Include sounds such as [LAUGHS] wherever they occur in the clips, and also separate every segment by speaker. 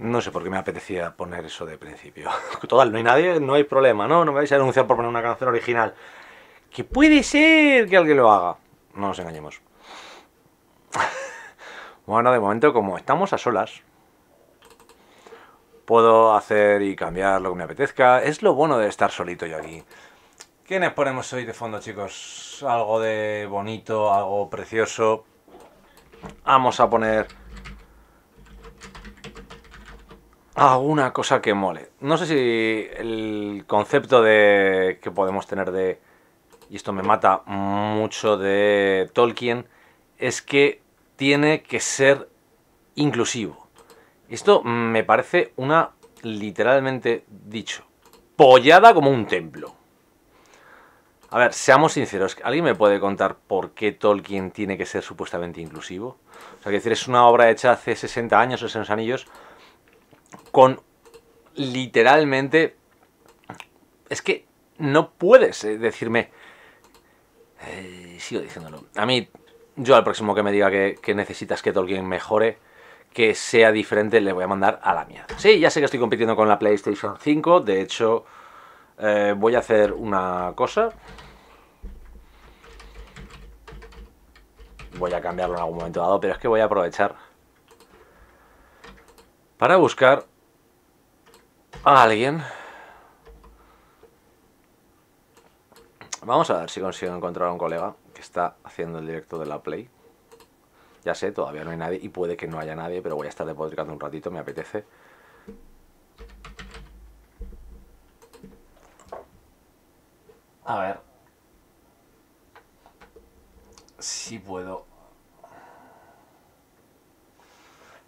Speaker 1: No sé por qué me apetecía poner eso de principio. [LAUGHS] Total, no hay nadie, no hay problema, ¿no? No me vais a denunciar por poner una canción original. Que puede ser que alguien lo haga. No nos engañemos. [LAUGHS] bueno, de momento, como estamos a solas, puedo hacer y cambiar lo que me apetezca. Es lo bueno de estar solito yo aquí. ¿Qué nos ponemos hoy de fondo, chicos? Algo de bonito, algo precioso. Vamos a poner una cosa que mole. No sé si el concepto de que podemos tener de, y esto me mata mucho de Tolkien, es que tiene que ser inclusivo. Esto me parece una, literalmente dicho, pollada como un templo. A ver, seamos sinceros, ¿alguien me puede contar por qué Tolkien tiene que ser supuestamente inclusivo? O sea, que decir, es una obra hecha hace 60 años, o los anillos, con literalmente... Es que no puedes eh, decirme... Eh, sigo diciéndolo. A mí, yo al próximo que me diga que, necesitas que Tolkien mejore, que sea diferente, le voy a mandar a la mierda. Sí, ya sé que estoy compitiendo con la PlayStation 5. De hecho, eh, voy a hacer una cosa. Voy a cambiarlo en algún momento dado, pero es que voy a aprovechar para buscar alguien. Vamos a ver si consigo encontrar a un colega que está haciendo el directo de la Play. Ya sé, todavía no hay nadie y puede que no haya nadie, pero voy a estar depodricando un ratito, me apetece. A ver. Si puedo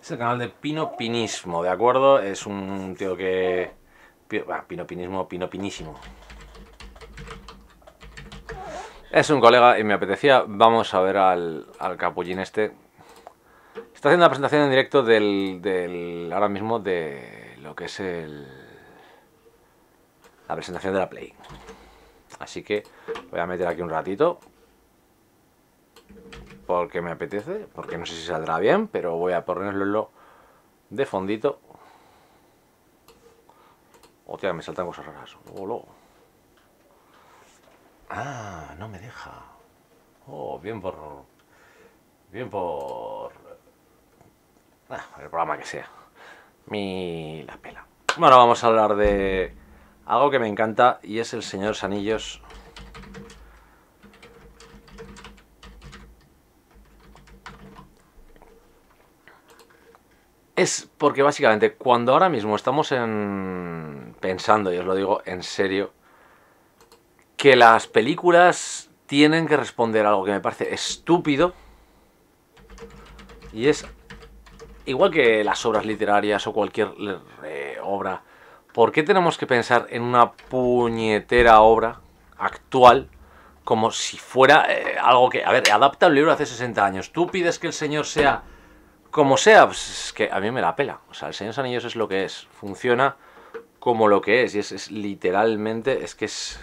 Speaker 1: Es el canal de Pinopinismo, ¿de acuerdo? Es un tío que... Pinopinismo, Pinopinismo, Es un colega y me apetecía... Vamos a ver al, al capullín este. Está haciendo la presentación en directo del, del... Ahora mismo de lo que es el... La presentación de la Play. Así que voy a meter aquí un ratito que me apetece, porque no sé si saldrá bien, pero voy a ponerlo de fondito. Hostia, me saltan cosas raras. luego. Ah, no me deja. Oh, bien por... Bien por... Ah, el programa que sea. Mi... la pela. Bueno, vamos a hablar de algo que me encanta y es el Señor Sanillos Es porque básicamente cuando ahora mismo estamos en... pensando, y os lo digo en serio, que las películas tienen que responder a algo que me parece estúpido, y es igual que las obras literarias o cualquier eh, obra, ¿por qué tenemos que pensar en una puñetera obra actual como si fuera eh, algo que, a ver, adapta un libro hace 60 años? ¿Tú pides que el señor sea como sea, pues, es que a mí me la pela. O sea, el Señor de los Anillos es lo que es. Funciona como lo que es. Y es, es literalmente, es que es...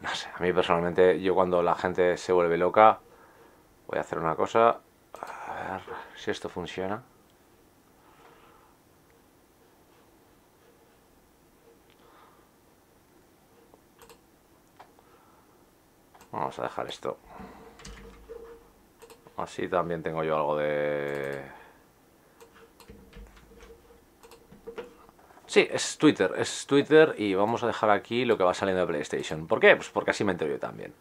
Speaker 1: No sé, a mí personalmente, yo cuando la gente se vuelve loca, voy a hacer una cosa. A ver si esto funciona. Vamos a dejar esto Así también tengo yo algo de... Sí, es Twitter, es Twitter y vamos a dejar aquí lo que va saliendo de PlayStation. ¿Por qué? Pues porque así me entero yo también.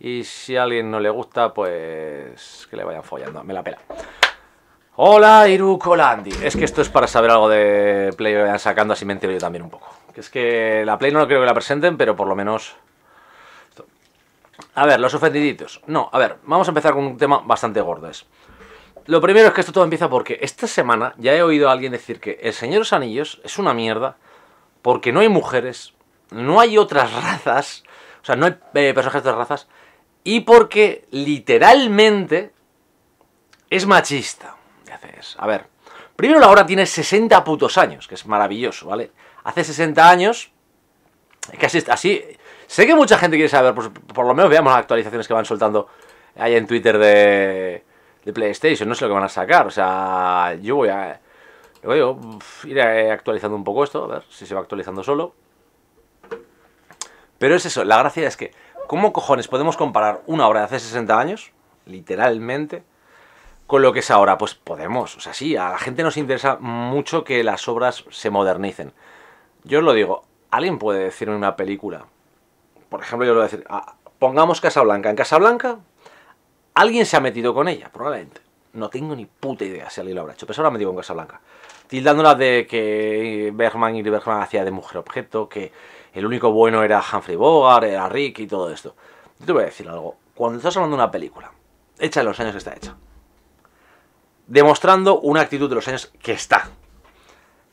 Speaker 1: Y si a alguien no le gusta, pues que le vayan follando, me la pela. Hola, Irukolandi. Es que esto es para saber algo de Play, vayan sacando, así me entero yo también un poco. Que es que la Play no creo que la presenten, pero por lo menos a ver, los ofendiditos. No, a ver, vamos a empezar con un tema bastante gordo. Es. Lo primero es que esto todo empieza porque esta semana ya he oído a alguien decir que El Señor de los Anillos es una mierda porque no hay mujeres, no hay otras razas, o sea, no hay eh, personajes de otras razas, y porque literalmente es machista. A ver, primero la hora tiene 60 putos años, que es maravilloso, ¿vale? Hace 60 años, que así Sé que mucha gente quiere saber, por lo menos veamos las actualizaciones que van soltando ahí en Twitter de, PlayStation, no sé lo que van a sacar, o sea, yo voy a... ir actualizando un poco esto, a ver si se va actualizando solo. Pero es eso, la gracia es que, ¿cómo cojones podemos comparar una obra de hace 60 años, literalmente, con lo que es ahora? Pues podemos, o sea, sí, a la gente nos interesa mucho que las obras se modernicen. Yo os lo digo, ¿alguien puede decirme una película por ejemplo, yo le voy a decir, ah, Pongamos Casa Blanca. En Casa Blanca, alguien se ha metido con ella, probablemente. No tengo ni puta idea si alguien lo habrá hecho, pero se habrá metido con Casablanca. Tildándola de que Bergman y Bergman hacía de mujer objeto, que el único bueno era Humphrey Bogart, era Rick y todo esto. Yo te voy a decir algo. Cuando estás hablando de una película, hecha en los años que está hecha, demostrando una actitud de los años que está,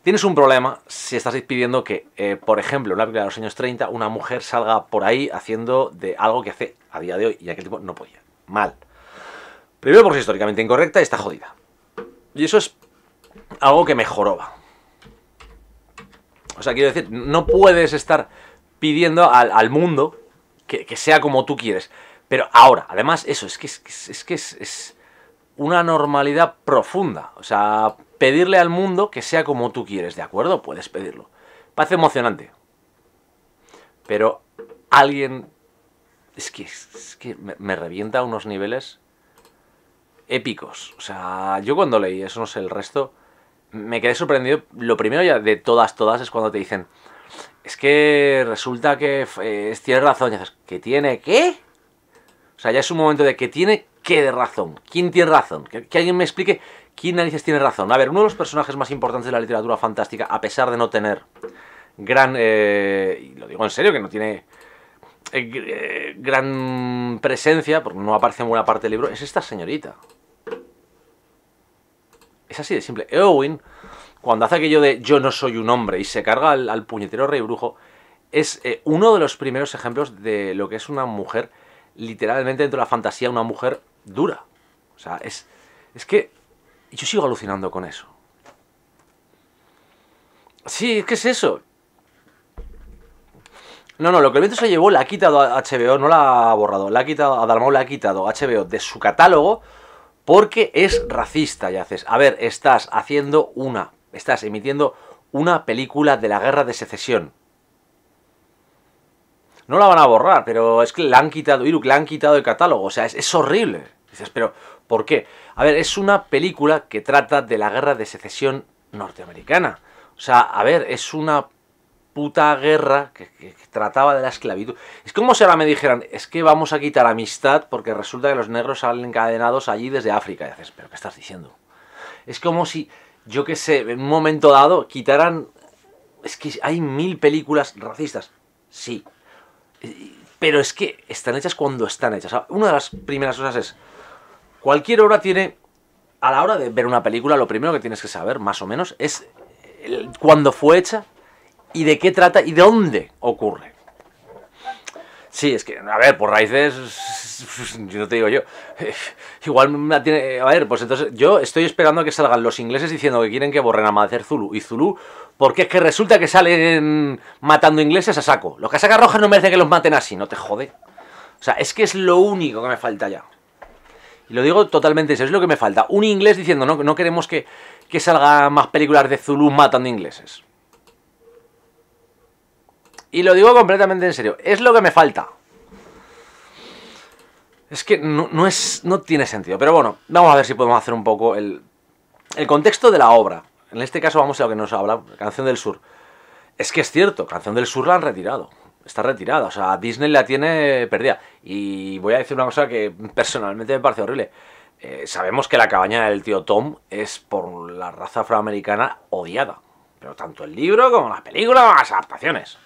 Speaker 1: Tienes un problema si estás pidiendo que, eh, por ejemplo, en la película de los años 30, una mujer salga por ahí haciendo de algo que hace a día de hoy y aquel tipo no podía. Mal. Primero porque es históricamente incorrecta y está jodida. Y eso es algo que mejoró. O sea, quiero decir, no puedes estar pidiendo al, mundo que, sea como tú quieres. Pero ahora, además, eso es que es, que es, es una normalidad profunda. O sea, pedirle al mundo que sea como tú quieres, ¿de acuerdo? Puedes pedirlo. Parece emocionante. Pero alguien... Es que, me, revienta a unos niveles épicos. O sea, yo cuando leí eso, no sé, el resto, me quedé sorprendido. Lo primero ya de todas, todas, es cuando te dicen, es que resulta que eh, tienes razón. Y dices, ¿que tiene qué? O sea, ya es un momento de que tiene qué de razón. ¿Quién tiene razón? que alguien me explique ¿Quién narices tiene razón? A ver, uno de los personajes más importantes de la literatura fantástica, a pesar de no tener gran... Eh, y lo digo en serio, que no tiene eh, eh, gran presencia, porque no aparece en buena parte del libro, es esta señorita. Es así de simple. Eowyn, cuando hace aquello de yo no soy un hombre y se carga al, puñetero rey brujo, es uno de los primeros ejemplos de lo que es una mujer, literalmente dentro de la fantasía, una mujer dura. O sea, es, es que y yo sigo alucinando con eso. Sí, ¿qué es eso? No, no, lo que el viento se llevó la ha quitado a HBO, no la ha borrado. La ha quitado, a Dalmau la ha quitado HBO de su catálogo porque es racista, Y haces. A ver, estás haciendo una, estás emitiendo una película de la guerra de secesión. No la van a borrar, pero es que la han quitado, Iruk, la han quitado el catálogo. O sea, es horrible. Dices, pero ¿Por qué? A ver, es una película que trata de la guerra de secesión norteamericana. O sea, a ver, es una puta guerra que, trataba de la esclavitud. Es como si ahora me dijeran, es que vamos a quitar amistad porque resulta que los negros salen encadenados allí desde África. Y haces, pero ¿qué estás diciendo? Es como si, yo qué sé, en un momento dado quitaran... Es que hay mil películas racistas. Sí. Pero es que están hechas cuando están hechas. Una de las primeras cosas es Cualquier obra tiene, a la hora de ver una película, lo primero que tienes que saber, más o menos, es cuándo fue hecha y de qué trata y de dónde ocurre. Sí, es que, a ver, por raíces, [LAUGHS] no te digo yo, [LAUGHS] igual me tiene, a ver, pues entonces yo estoy esperando a que salgan los ingleses diciendo que quieren que borren a Madecer Zulu y Zulu, porque es que resulta que salen matando ingleses a saco. Los que saca rojas no merecen que los maten así, no te jode. O sea, es que es lo único que me falta ya. Y lo digo totalmente eso, es lo que me falta. Un inglés diciendo, no, no queremos que, que salga más películas de Zulu matando ingleses. Y lo digo completamente en serio, es lo que me falta. Es que no, es, no tiene sentido. Pero bueno, vamos a ver si podemos hacer un poco el, el contexto de la obra. En este caso vamos a lo que nos habla, Canción del Sur. Es que es cierto, Canción del Sur la han retirado. Está retirada, o sea, Disney la tiene perdida. Y voy a decir una cosa que personalmente me parece horrible. Eh, sabemos que la cabaña del tío Tom es por la raza afroamericana odiada. Pero tanto el libro como la película las adaptaciones.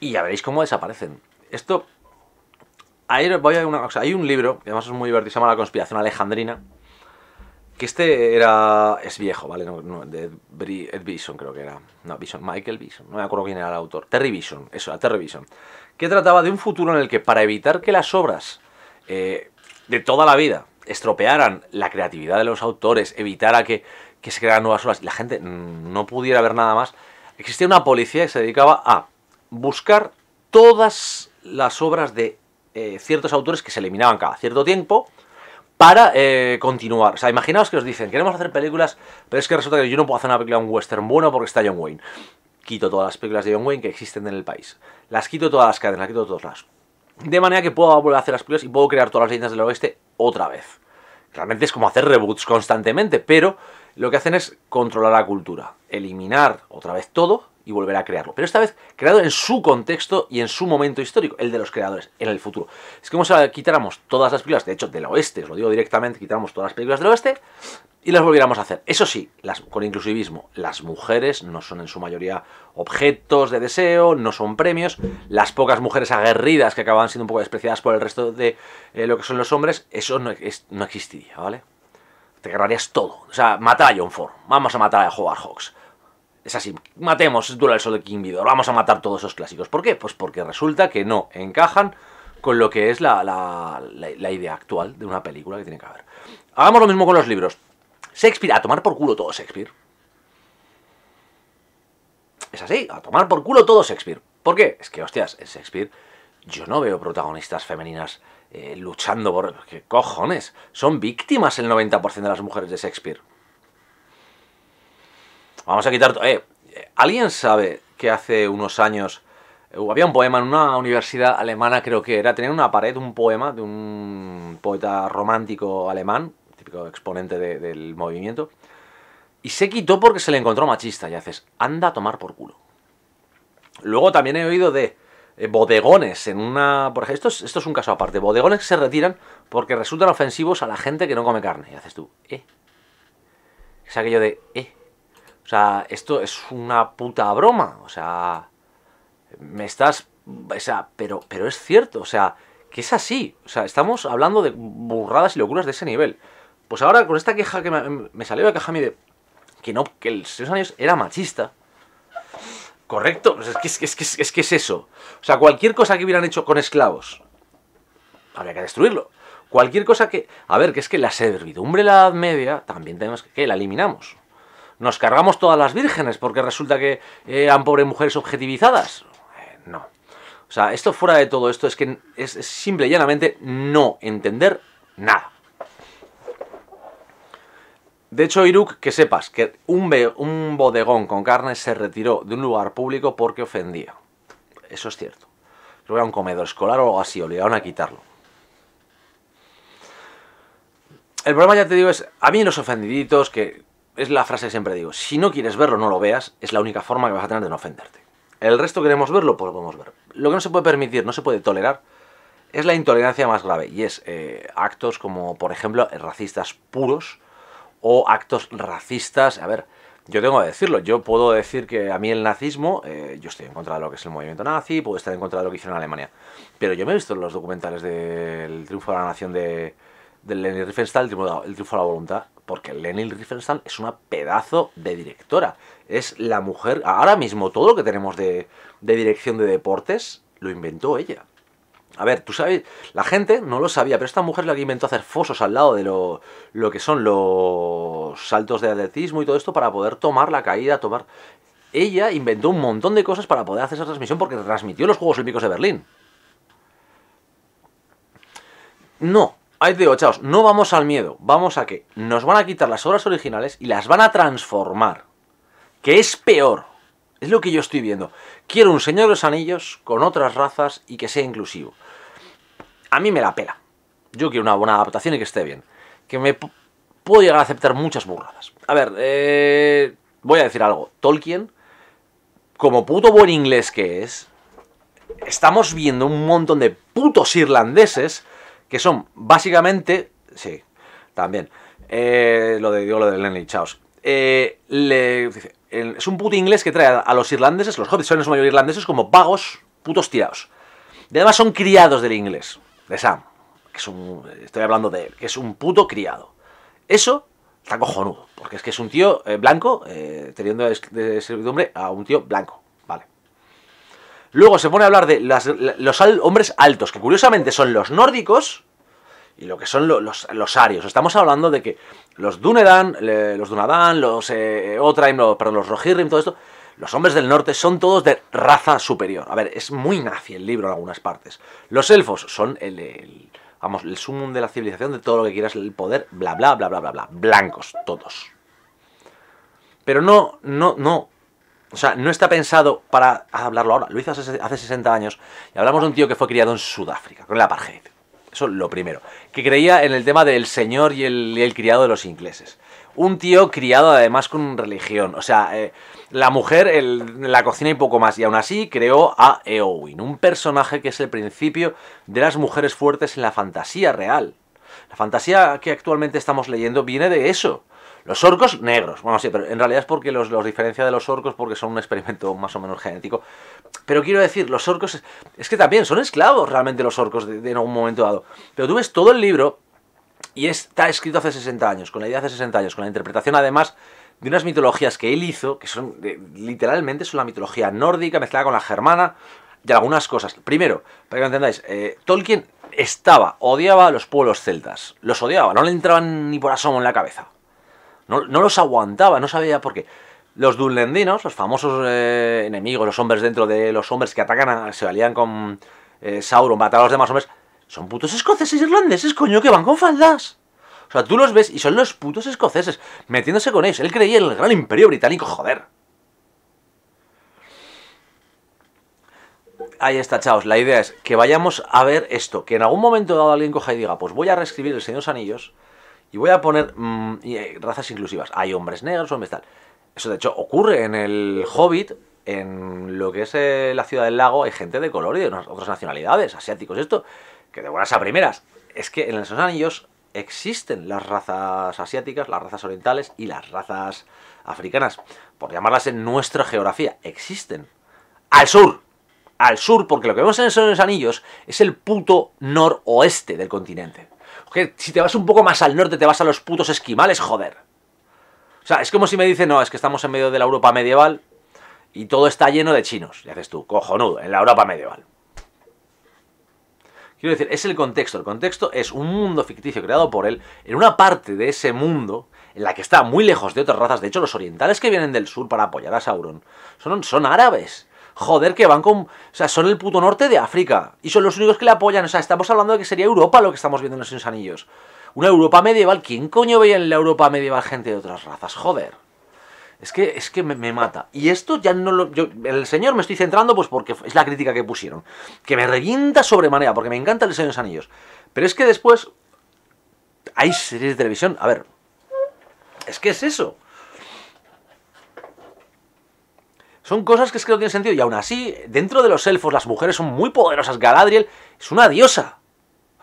Speaker 1: Y ya veréis cómo desaparecen. Esto... ahí voy a una, hay un libro, además es muy divertido, se llama La conspiración alejandrina. Que este era... es viejo, ¿vale? de Ed Bison creo que era. No, Bison, Michael Bison. No me acuerdo quién era el autor. Terry Bison, eso, Terry Bison que trataba de un futuro en el que para evitar que las obras eh, de toda la vida estropearan la creatividad de los autores, evitara que, se crearan nuevas obras y la gente no pudiera ver nada más, existía una policía que se dedicaba a buscar todas las obras de eh, ciertos autores que se eliminaban cada cierto tiempo para eh, continuar. O sea, imaginaos que os dicen, queremos hacer películas, pero es que resulta que yo no puedo hacer una película un western bueno porque está John Wayne quito todas las películas de John Wayne que existen en el país. Las quito todas las cadenas, las quito todas. las De manera que puedo volver a hacer las películas y puedo crear todas las leyendas del oeste otra vez. Realmente es como hacer reboots constantemente, pero lo que hacen es controlar la cultura, eliminar otra vez todo y volver a crearlo. Pero esta vez creado en su contexto y en su momento histórico, el de los creadores, en el futuro. Es como si quitáramos todas las películas, de hecho, del oeste, os lo digo directamente, quitáramos todas las películas del oeste y las volviéramos a hacer. Eso sí, con inclusivismo, las mujeres no son en su mayoría objetos de deseo, no son premios. Las pocas mujeres aguerridas que acaban siendo un poco despreciadas por el resto de eh, lo que son los hombres, eso no, existiría, ¿vale? Te agarrarías todo. O sea, matar a John Ford. Vamos a matar a Howard Hawks es así, matemos dura el Sol de King Vidor, vamos a matar todos esos clásicos. ¿Por qué? Pues porque resulta que no encajan con lo que es la, la, idea actual de una película que tiene que haber. Hagamos lo mismo con los libros. Shakespeare, a tomar por culo todo Shakespeare. Es así, a tomar por culo todo Shakespeare. ¿Por qué? Es que, hostias, en Shakespeare yo no veo protagonistas femeninas eh, luchando por... ¿Qué cojones? Son víctimas el 90% de las mujeres de Shakespeare. Vamos a quitar... Eh, ¿Alguien sabe que hace unos años eh, había un poema en una universidad alemana, creo que era, tenía una pared, un poema de un poeta romántico alemán, típico exponente del movimiento, y se quitó porque se le encontró machista, y haces, anda a tomar por culo. Luego también he oído de eh, bodegones en una... Por ejemplo, esto es, esto es un caso aparte, bodegones que se retiran porque resultan ofensivos a la gente que no come carne, y haces tú, eh. Es aquello de, eh o sea, esto es una puta broma. O sea, me estás... O sea, pero, pero es cierto. O sea, que es así. O sea, estamos hablando de burradas y locuras de ese nivel. Pues ahora con esta queja que me, salió la queja de que no, que el Señor años era machista. Correcto, pues es, que, es, eso. O sea, cualquier cosa que hubieran hecho con esclavos, habría que destruirlo. Cualquier cosa que... A ver, que es que la servidumbre la Edad Media también tenemos que... La eliminamos nos cargamos todas las vírgenes porque resulta que eran eh, han pobres mujeres objetivizadas. Eh, no. O sea, esto fuera de todo esto es que es, simple y llanamente no entender nada. De hecho, Iruk, que sepas que un, un bodegón con carne se retiró de un lugar público porque ofendía. Eso es cierto. Creo era un comedor escolar o algo así, obligaron a quitarlo. El problema, ya te digo, es a mí los ofendiditos que es la frase que siempre digo, si no quieres verlo, no lo veas, es la única forma que vas a tener de no ofenderte. El resto queremos verlo, pues lo podemos ver. Lo que no se puede permitir, no se puede tolerar, es la intolerancia más grave, y es eh, actos como, por ejemplo, racistas puros o actos racistas, a ver, yo tengo que decirlo, yo puedo decir que a mí el nazismo, eh, yo estoy en contra de lo que es el movimiento nazi, puedo estar en contra de lo que hicieron en Alemania, pero yo me he visto los documentales del triunfo de la nación de, del lenin Riefenstahl, el el triunfo de la voluntad, porque Lenny Riefenstahl es una pedazo de directora. Es la mujer, ahora mismo todo lo que tenemos de, dirección de deportes lo inventó ella. A ver, tú sabes, la gente no lo sabía, pero esta mujer es la que inventó hacer fosos al lado de lo, lo que son los saltos de atletismo y todo esto para poder tomar la caída, tomar... Ella inventó un montón de cosas para poder hacer esa transmisión porque transmitió los Juegos Olímpicos de Berlín. No, Ahí te digo, chavos, no vamos al miedo, vamos a que nos van a quitar las obras originales y las van a transformar. Que es peor. Es lo que yo estoy viendo. Quiero un Señor de los Anillos con otras razas y que sea inclusivo. A mí me la pela. Yo quiero una buena adaptación y que esté bien. Que me puedo llegar a aceptar muchas burradas. A ver, eh, voy a decir algo. Tolkien, como puto buen inglés que es, estamos viendo un montón de putos irlandeses que son básicamente, sí, también, eh, lo de digo lo de Lenny Chaos. Eh, es un puto inglés que trae a, los irlandeses, los hobbits son los mayores irlandeses, como vagos, putos tirados. Y además son criados del inglés, de Sam, que es estoy hablando de él, que es un puto criado. Eso está cojonudo, porque es que es un tío eh, blanco, teniendo de servidumbre a un tío blanco. Luego se pone a hablar de los hombres altos, que curiosamente son los nórdicos y lo que son los, arios. Estamos hablando de que los Dunedan, los Dunadan, los eh, eh, Otraim, los, perdón, los Rohirrim, todo esto, los hombres del norte son todos de raza superior. A ver, es muy nazi el libro en algunas partes. Los elfos son el, el vamos, el sumum de la civilización, de todo lo que quieras, el poder, bla, bla, bla, bla, bla, bla, blancos, todos. Pero no, no, no, o sea, no está pensado para hablarlo ahora. Lo hizo hace, 60 años y hablamos de un tío que fue criado en Sudáfrica, con el apartheid. Eso lo primero. Que creía en el tema del señor y el, criado de los ingleses. Un tío criado además con religión. O sea, eh, la mujer la cocina y poco más. Y aún así creó a Eowyn, un personaje que es el principio de las mujeres fuertes en la fantasía real. La fantasía que actualmente estamos leyendo viene de eso. Los orcos negros. Bueno, sí, pero en realidad es porque los, diferencia de los orcos porque son un experimento más o menos genético. Pero quiero decir, los orcos... Es, que también son esclavos realmente los orcos de, en algún momento dado. Pero tú ves todo el libro y está escrito hace 60 años, con la idea hace 60 años, con la interpretación además de unas mitologías que él hizo, que son literalmente son la mitología nórdica mezclada con la germana, de algunas cosas. Primero, para que lo entendáis, eh, Tolkien estaba, odiaba a los pueblos celtas. Los odiaba, no le entraban ni por asomo en la cabeza. No, los aguantaba, no sabía por qué. Los dunlendinos, los famosos eh, enemigos, los hombres dentro de los hombres que atacan, se valían con eh, Sauron, matar a los demás hombres, son putos escoceses irlandeses, coño, que van con faldas. O sea, tú los ves y son los putos escoceses metiéndose con ellos. Él creía en el gran imperio británico, joder. Ahí está, chavos La idea es que vayamos a ver esto. Que en algún momento dado alguien coja y diga, pues voy a reescribir el Señor de los Anillos y voy a poner mm, eh, razas inclusivas. Hay hombres negros, hombres tal. Eso de hecho ocurre en el Hobbit, en lo que es eh, la ciudad del lago, hay gente de color y de otras nacionalidades, asiáticos, esto, que de buenas a primeras. Es que en los anillos existen las razas asiáticas, las razas orientales y las razas africanas. Por llamarlas en nuestra geografía, existen. Al sur, al sur, porque lo que vemos en esos anillos es el puto noroeste del continente si te vas un poco más al norte, te vas a los putos esquimales, joder. O sea, es como si me dicen, no, es que estamos en medio de la Europa medieval y todo está lleno de chinos. Y haces tú, cojonudo, en la Europa medieval. Quiero decir, es el contexto. El contexto es un mundo ficticio creado por él en una parte de ese mundo en la que está muy lejos de otras razas. De hecho, los orientales que vienen del sur para apoyar a Sauron son, son árabes. Joder, que van con... O sea, son el puto norte de África. Y son los únicos que le apoyan. O sea, estamos hablando de que sería Europa lo que estamos viendo en los Anillos. Una Europa medieval. ¿Quién coño veía en la Europa medieval gente de otras razas? Joder. Es que, es que me, mata. Y esto ya no lo... Yo, el señor me estoy centrando pues porque es la crítica que pusieron. Que me revienta sobremanera, porque me encanta el Señor de los Anillos. Pero es que después... Hay series de televisión. A ver. Es que es eso. Son cosas que es que no tienen sentido. Y aún así, dentro de los elfos, las mujeres son muy poderosas. Galadriel es una diosa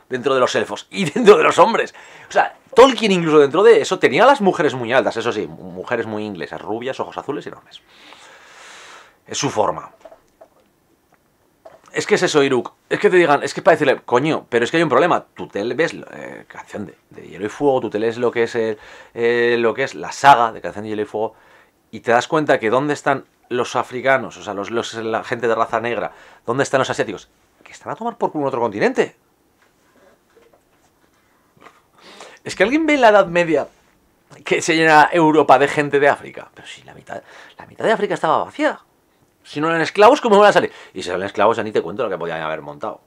Speaker 1: dentro de los elfos y [LAUGHS] dentro de los hombres. O sea, Tolkien incluso dentro de eso tenía las mujeres muy altas, eso sí, mujeres muy inglesas, rubias, ojos azules y enormes. Es su forma. Es que es eso, Iruk. Es que te digan, es que para decirle, coño, pero es que hay un problema. Tú te ves eh, canción de, Hielo y Fuego, tú te lees lo que es eh, lo que es la saga de canción de Hielo y Fuego y te das cuenta que dónde están los africanos, o sea, los, la gente de raza negra, ¿dónde están los asiáticos? Que están a tomar por culo en otro continente. Es que alguien ve en la Edad Media que se llena Europa de gente de África. Pero si la mitad, la mitad de África estaba vacía. Si no eran esclavos, ¿cómo van a salir? Y si eran esclavos, ya ni te cuento lo que podían haber montado.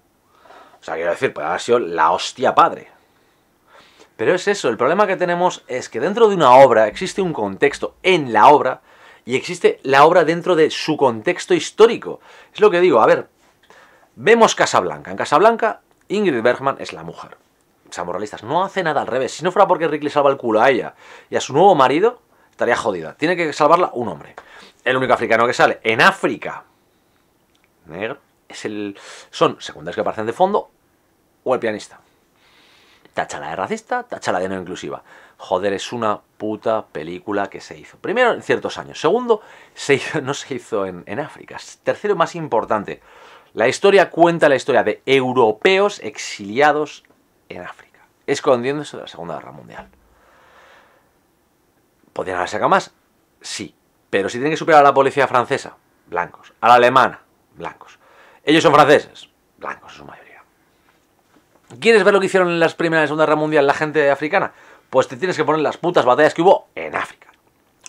Speaker 1: O sea, quiero decir, pues ha sido la hostia padre. Pero es eso, el problema que tenemos es que dentro de una obra existe un contexto en la obra y existe la obra dentro de su contexto histórico. Es lo que digo, a ver, vemos Casablanca. En Casablanca, Ingrid Bergman es la mujer. Seamos realistas, no hace nada al revés. Si no fuera porque Rick le salva el culo a ella y a su nuevo marido, estaría jodida. Tiene que salvarla un hombre. El único africano que sale en África, es el, son secundarios que aparecen de fondo o el pianista. Tachala de racista, tachala de no inclusiva joder, es una puta película que se hizo. Primero, en ciertos años. Segundo, se [LAUGHS] no se hizo en, África. Tercero, más importante, la historia cuenta la historia de europeos exiliados en África, escondiéndose de la Segunda Guerra Mundial. ¿Podrían haber sacado más? Sí. Pero si tienen que superar a la policía francesa, blancos. A la alemana, blancos. Ellos son franceses, blancos en su mayoría. ¿Quieres ver lo que hicieron en las primeras la Segunda Guerra Mundial la gente africana? pues te tienes que poner las putas batallas que hubo en África.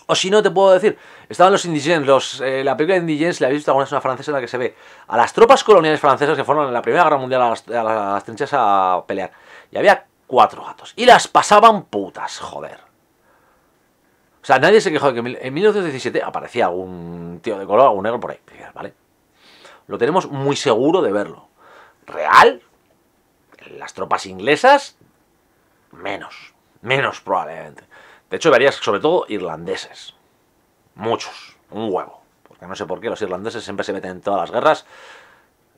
Speaker 1: O si no, te puedo decir, estaban los indígenas los, eh, la película de indigenes, la habéis visto alguna vez, una francesa en la que se ve a las tropas coloniales francesas que fueron en la Primera Guerra Mundial a las, a a pelear. Y había cuatro gatos. Y las pasaban putas, joder. O sea, nadie se quejó de que en 1917 aparecía algún tío de color, algún negro por ahí. ¿Vale? Lo tenemos muy seguro de verlo. Real, las tropas inglesas, menos. Menos probablemente. De hecho, verías sobre todo irlandeses. Muchos. Un huevo. Porque no sé por qué los irlandeses siempre se meten en todas las guerras.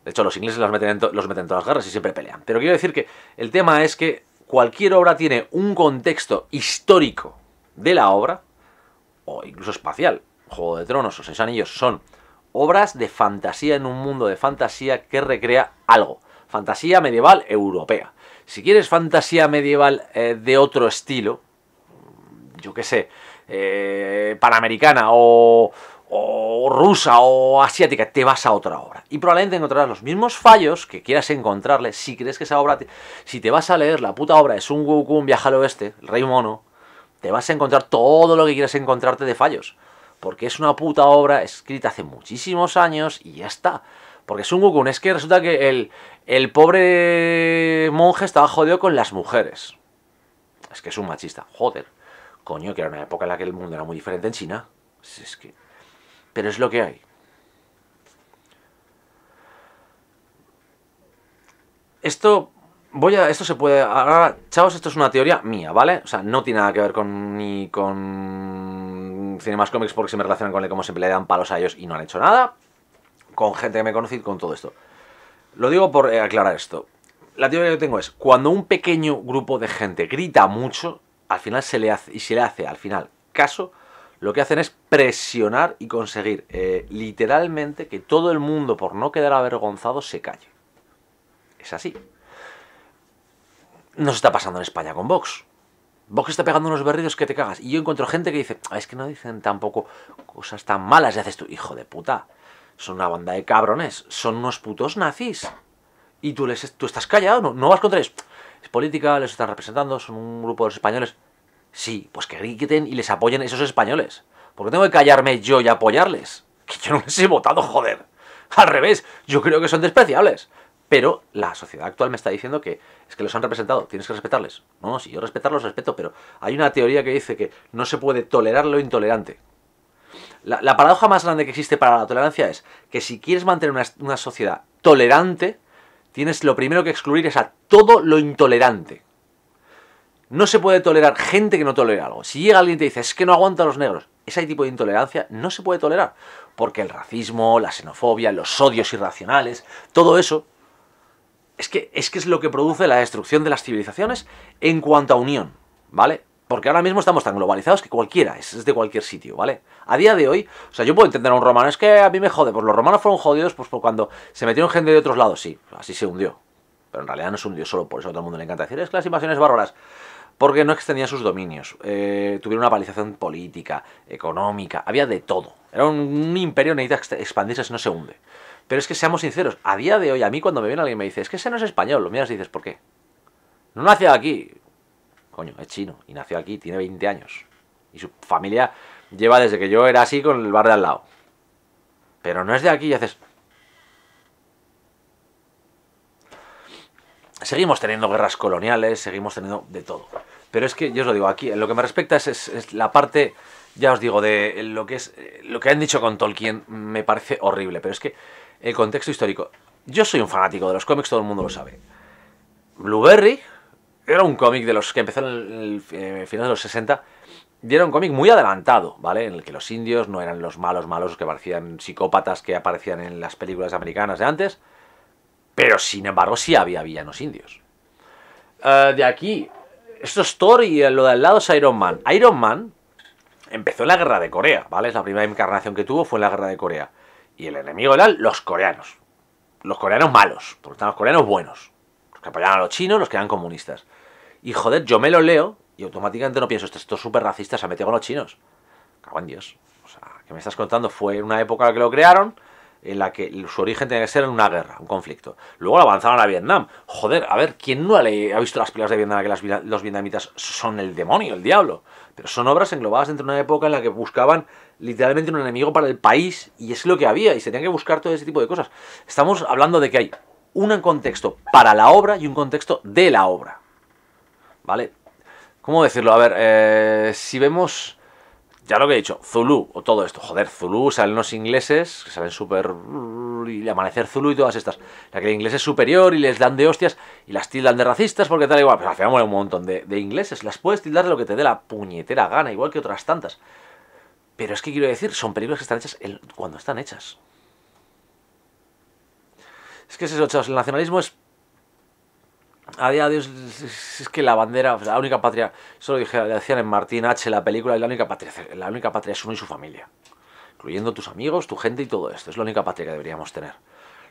Speaker 1: De hecho, los ingleses los meten en, todas las guerras y siempre pelean. Pero quiero decir que el tema es que cualquier obra tiene un contexto histórico de la obra, o incluso espacial. Juego de Tronos o Seis Anillos son obras de fantasía en un mundo de fantasía que recrea algo. Fantasía medieval europea. Si quieres fantasía medieval eh, de otro estilo, yo qué sé, eh, panamericana o, rusa o asiática, te vas a otra obra. Y probablemente encontrarás los mismos fallos que quieras encontrarle si crees que esa obra... Si te vas a leer la puta obra de Sun Wukong, Viaja al Oeste, El Rey Mono, te vas a encontrar todo lo que quieras encontrarte de fallos. Porque es una puta obra escrita hace muchísimos años y ya está. Porque es un Wukong. es que resulta que el, pobre monje estaba jodido con las mujeres. Es que es un machista, joder. Coño, que era una época en la que el mundo era muy diferente en China. Es que... Pero es lo que hay. Esto voy a, esto se puede, ahora, chavos, esto es una teoría mía, ¿vale? O sea, no tiene nada que ver con ni con Cinemas cómics porque se me relacionan con él como siempre le dan palos a ellos y no han hecho nada con gente que me conoce con todo esto. Lo digo por eh, aclarar esto. La teoría que tengo es, cuando un pequeño grupo de gente grita mucho, al final se le hace, y se le hace al final caso, lo que hacen es presionar y conseguir eh, literalmente que todo el mundo, por no quedar avergonzado, se calle. Es así. Nos está pasando en España con Vox. Vox está pegando unos berridos que te cagas. Y yo encuentro gente que dice, ah, es que no dicen tampoco cosas tan malas. Y haces tú, hijo de puta son una banda de cabrones, son unos putos nazis. Y tú, les, tú estás callado, no, vas contra ellos. Es política, les están representando, son un grupo de españoles. Sí, pues que griten y les apoyen esos españoles. ¿Por qué tengo que callarme yo y apoyarles? [LAUGHS] Que yo no les he votado, joder. Al revés, yo creo que son despreciables. Pero la sociedad actual me está diciendo que es que los han representado, tienes que respetarles. No, si yo respetarlos, respeto, pero hay una teoría que dice que no se puede tolerar lo intolerante. La, paradoja más grande que existe para la tolerancia es que si quieres mantener una, sociedad tolerante, tienes lo primero que excluir es a todo lo intolerante. No se puede tolerar gente que no tolera algo. Si llega alguien y te dice, es que no aguanta a los negros, ese tipo de intolerancia no se puede tolerar. Porque el racismo, la xenofobia, los odios irracionales, todo eso es que, es que es lo que produce la destrucción de las civilizaciones en cuanto a unión, ¿vale? Porque ahora mismo estamos tan globalizados que cualquiera es, de cualquier sitio, ¿vale? A día de hoy, o sea, yo puedo entender a un romano, es que a mí me jode, pues los romanos fueron jodidos pues por cuando se metieron gente de otros lados, sí, así se hundió. Pero en realidad no se hundió solo por eso, a todo el mundo le encanta decir, es que las invasiones bárbaras, porque no extendían sus dominios, eh, tuvieron una paralización política, económica, había de todo. Era un, imperio imperio necesita expandirse si no se hunde. Pero es que seamos sinceros, a día de hoy, a mí cuando me viene alguien me dice, es que ese no es español, lo miras y dices, ¿por qué? No nació aquí, Coño, es chino y nació aquí, tiene 20 años. Y su familia lleva desde que yo era así con el bar de al lado. Pero no es de aquí y haces... Seguimos teniendo guerras coloniales, seguimos teniendo de todo. Pero es que, yo os lo digo, aquí, en lo que me respecta es, es la parte ya os digo, de lo que es. Eh, lo que han dicho con Tolkien me parece horrible, pero es que el contexto histórico. Yo soy un fanático de los cómics, todo el mundo lo sabe. Blueberry era un cómic de los que empezaron en el, eh, final de los 60 y era un cómic muy adelantado, ¿vale? En el que los indios no eran los malos malos que parecían psicópatas que aparecían en las películas americanas de antes, pero sin embargo sí había villanos indios. Eh, de aquí, esto es Thor y lo de al lado es Iron Man. Iron Man empezó en la guerra de Corea, ¿vale? Es la primera encarnación que tuvo fue en la guerra de Corea. Y el enemigo eran los coreanos. Los coreanos malos, porque están los coreanos buenos. Los que apoyaban a los chinos, los que eran comunistas. Y joder, yo me lo leo y automáticamente no pienso, este, esto es súper racista, se ha metido con los chinos. Cago en Dios. O sea, ¿qué me estás contando? Fue una época en la que lo crearon, en la que su origen tenía que ser en una guerra, un conflicto. Luego lo avanzaron a Vietnam. Joder, a ver, ¿quién no ha, ha visto las películas de Vietnam que los vietnamitas son el demonio, el diablo? Pero son obras englobadas dentro de una época en la que buscaban literalmente un enemigo para el país y es lo que había y se tenían que buscar todo ese tipo de cosas. Estamos hablando de que hay un contexto para la obra y un contexto de la obra. ¿vale? ¿Cómo decirlo? A ver, eh, si vemos, ya lo que he dicho, Zulu o todo esto, joder, Zulu, salen los ingleses, que salen súper... y amanecer Zulu y todas estas, la que el inglés es superior y les dan de hostias y las tildan de racistas porque tal igual, pues al final muere un montón de, ingleses, las puedes tildar de lo que te dé la puñetera gana, igual que otras tantas. Pero es que quiero decir, son peligros que están hechas el, cuando están hechas. Es que es eso, chavos, el nacionalismo es a es, que la bandera, la única patria, eso lo dije, decían en Martín H, la película, es la única patria, la única patria es uno y su familia, incluyendo tus amigos, tu gente y todo esto, es la única patria que deberíamos tener.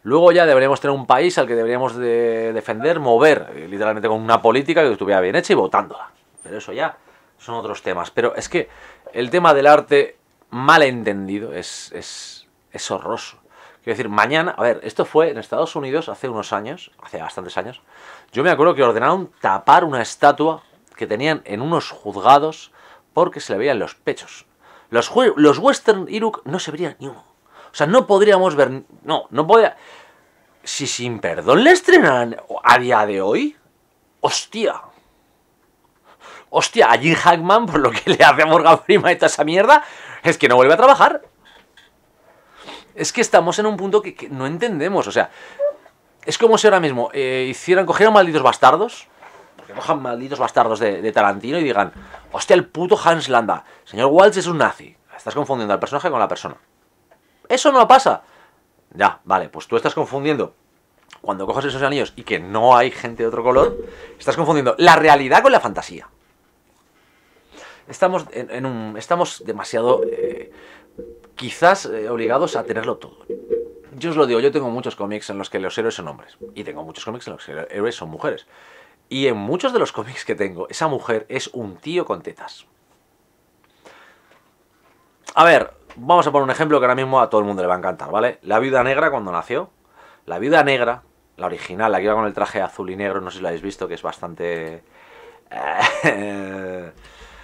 Speaker 1: Luego ya deberíamos tener un país al que deberíamos defender, mover, eh, literalmente con una política que estuviera bien hecha y votándola. Pero eso ya son otros temas. Pero es que el tema del arte mal entendido es, es, es horroroso. Quiero decir, mañana, a ver, esto fue en Estados Unidos hace unos años, hace bastantes años. Yo me acuerdo que ordenaron tapar una estatua que tenían en unos juzgados porque se le veían los pechos. Los, Western Iruk no se verían ni uno. O sea, no podríamos ver. No, no podía. Si sin perdón le estrenan a día de hoy, hostia. Hostia, a Jim Hackman, por lo que le hace a Morgan esta esta esa mierda, es que no vuelve a trabajar es que estamos en un punto que, no entendemos. O sea, es como si ahora mismo eh, cogieran malditos bastardos, porque cojan malditos bastardos de, Tarantino y digan, hostia, el puto Hans Landa, señor Walsh es un nazi. Estás confundiendo al personaje con la persona. Eso no pasa. Ya, vale, pues tú estás confundiendo. Cuando coges esos anillos y que no hay gente de otro color, estás confundiendo la realidad con la fantasía. Estamos en, un. Estamos demasiado. Eh, quizás eh, obligados a tenerlo todo. Yo os lo digo, yo tengo muchos cómics en los que los héroes son hombres y tengo muchos cómics en los que los héroes son mujeres. Y en muchos de los cómics que tengo, esa mujer es un tío con tetas. A ver, vamos a poner un ejemplo que ahora mismo a todo el mundo le va a encantar, ¿vale? La viuda negra cuando nació. La viuda negra, la original, la que iba con el traje azul y negro, no sé si lo habéis visto, que es bastante... Eh,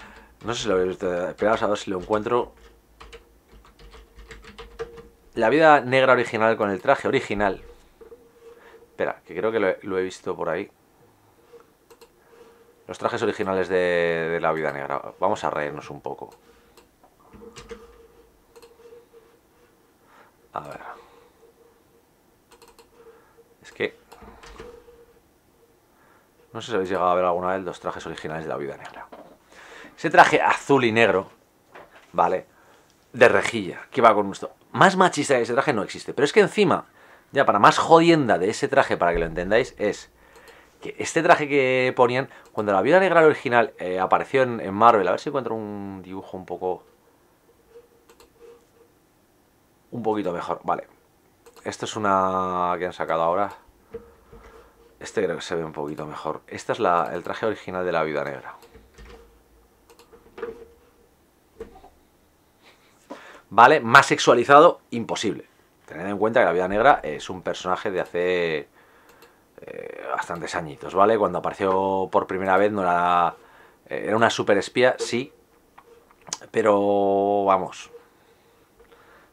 Speaker 1: [LAUGHS] no sé si lo habéis visto, eh, esperaos a ver si lo encuentro. La vida negra original con el traje original. Espera, que creo que lo he, visto por ahí. Los trajes originales de, la vida negra. Vamos a reírnos un poco. A ver. Es que... No sé si habéis llegado a ver alguna vez los trajes originales de la vida negra. Ese traje azul y negro, ¿vale? De rejilla, que va con esto. Más machista que ese traje no existe. Pero es que encima, ya para más jodienda de ese traje, para que lo entendáis, es que este traje que ponían, cuando la Viuda Negra original eh, apareció en, Marvel, a ver si encuentro un dibujo un poco... Un poquito mejor, vale. esto es una que han sacado ahora. Este creo que se ve un poquito mejor. Este es la, el traje original de la Viuda Negra. ¿vale? Más sexualizado, imposible. Tened en cuenta que la vida negra es un personaje de hace eh, bastantes añitos, ¿vale? Cuando apareció por primera vez no era, eh, era una super espía, sí, pero vamos.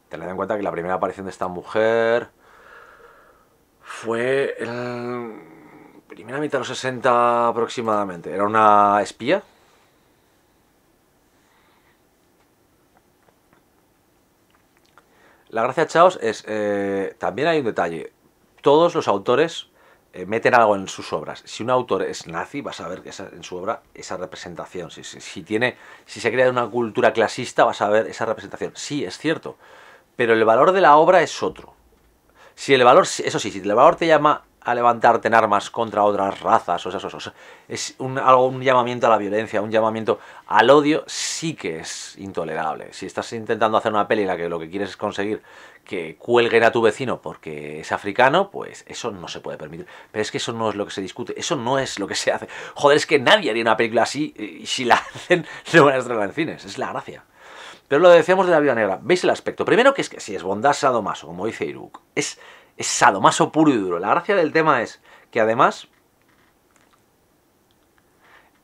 Speaker 1: Tened en cuenta que la primera aparición de esta mujer fue en primera mitad de los 60 aproximadamente. Era una espía, La gracia, Chaos, es. Eh, también hay un detalle. Todos los autores eh, meten algo en sus obras. Si un autor es nazi, vas a ver en su obra esa representación. Si, si, tiene, si se crea una cultura clasista, vas a ver esa representación. Sí, es cierto. Pero el valor de la obra es otro. Si el valor, eso sí, si el valor te llama a levantarte en armas contra otras razas, o sea, es un, algo, un llamamiento a la violencia, un llamamiento al odio, sí que es intolerable. Si estás intentando hacer una peli la que lo que quieres es conseguir que cuelguen a tu vecino porque es africano, pues eso no se puede permitir. Pero es que eso no es lo que se discute, eso no es lo que se hace. Joder, es que nadie haría una película así y eh, si la [LAUGHS] hacen, ...se van a estrenar en cines, es la gracia. Pero lo decíamos de la vida negra, ¿veis el aspecto? Primero que es que si es bondad o como dice Iruk, es es sadomaso puro y duro. La gracia del tema es que además...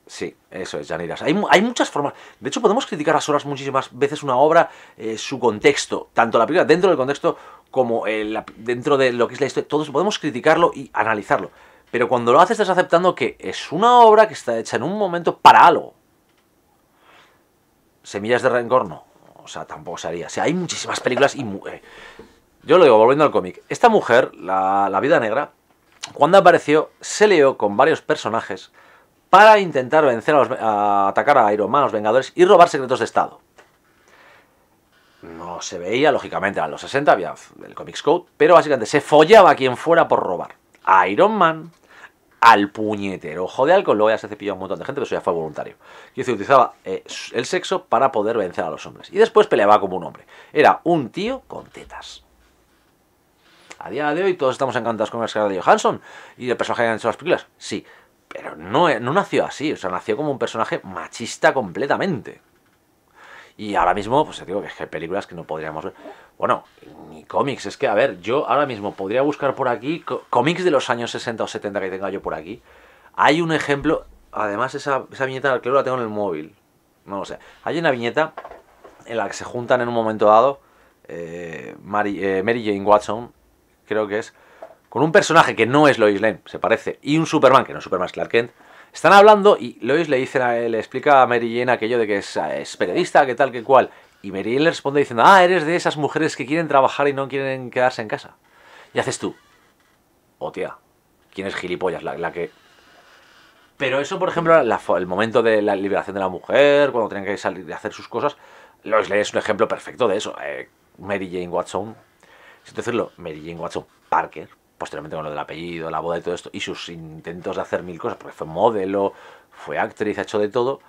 Speaker 1: Sí, eso es, Janiras. Hay, muchas formas. De hecho, podemos criticar a solas muchísimas veces una obra, eh, su contexto, tanto la película dentro del contexto como eh, dentro de lo que es la historia. Todos podemos criticarlo y analizarlo. Pero cuando lo haces estás aceptando que es una obra que está hecha en un momento para algo. Semillas de rencor no. O sea, tampoco se haría. O hay muchísimas películas y... Eh, yo lo digo, volviendo al cómic. Esta mujer, la, vida negra, cuando apareció, se leó con varios personajes para intentar vencer a, los, atacar a Iron Man, a los Vengadores, y robar secretos de Estado. No se veía, lógicamente, a los 60 había el Comics Code, pero básicamente se follaba a quien fuera por robar. A Iron Man, al puñetero ojo de alcohol, luego ya se cepilló un montón de gente, pero eso ya fue voluntario. Y se utilizaba eh, el sexo para poder vencer a los hombres. Y después peleaba como un hombre. Era un tío con tetas. A día de hoy todos estamos encantados con de Johansson y el personaje que han hecho las películas. Sí, pero no, eh, no nació así, o sea, nació como un personaje machista completamente. Y ahora mismo, pues te digo que hay películas que no podríamos ver. Bueno, ni cómics, es que, a ver, yo ahora mismo podría buscar por aquí cómics de los años 60 o 70 que tenga yo por aquí. Hay un ejemplo, además esa, viñeta, creo que la tengo en el móvil, no lo sé. Hay una viñeta en la que se juntan en un momento dado eh, eh, Mary Jane Watson creo que es, con un personaje que no es Lois Lane, se parece, y un Superman, que no es Superman, es Clark Kent, están hablando y Lois le, dice, eh, le explica a Mary Jane aquello de que eh, es, periodista, que tal, que cual, y Mary Jane le responde diciendo, ah, eres de esas mujeres que quieren trabajar y no quieren quedarse en casa. Y haces tú, oh tía, ¿quién es gilipollas? La, que... Pero eso, por ejemplo, el momento de la liberación de la mujer, cuando tienen que salir de hacer sus cosas, Lois Lane es un ejemplo perfecto de eso. Eh, Mary Jane Watson sin decirlo, Mary Jane Watson Parker, posteriormente con lo del apellido, la boda y todo esto, y sus intentos de hacer mil cosas, porque fue modelo, fue actriz, ha hecho de todo,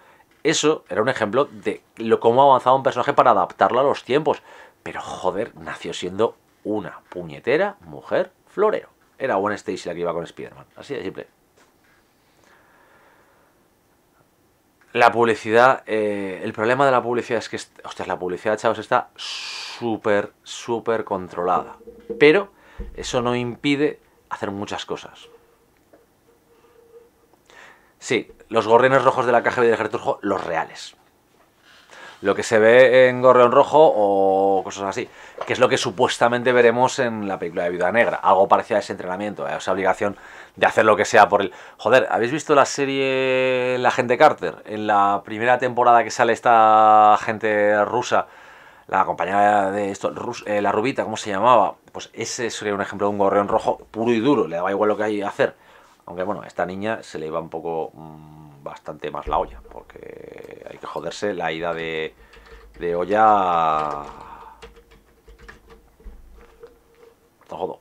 Speaker 1: eso era un ejemplo de lo cómo ha avanzado un personaje para adaptarlo a los tiempos. Pero joder, nació siendo una puñetera mujer florero. Era Gwen Stacy la que iba con Spider-Man. Así de simple. La publicidad, eh, el problema de la publicidad es que, ostras, la publicidad, chavos, está súper, súper controlada. Pero eso no impide hacer muchas cosas. Sí, los gorrenes rojos de la caja de ejército los reales lo que se ve en Gorreón Rojo o cosas así, que es lo que supuestamente veremos en la película de vida Negra, algo parecido a ese entrenamiento, a esa obligación de hacer lo que sea por el... Joder, ¿habéis visto la serie La gente Carter? En la primera temporada que sale esta gente rusa, la compañera de esto, eh, la rubita, ¿cómo se llamaba? Pues ese sería un ejemplo de un gorreón rojo puro y duro, le daba igual lo que hay que hacer. Aunque bueno, a esta niña se le iba un poco... Mm, bastante más la olla, porque hay que joderse la ida de, olla. No jodo.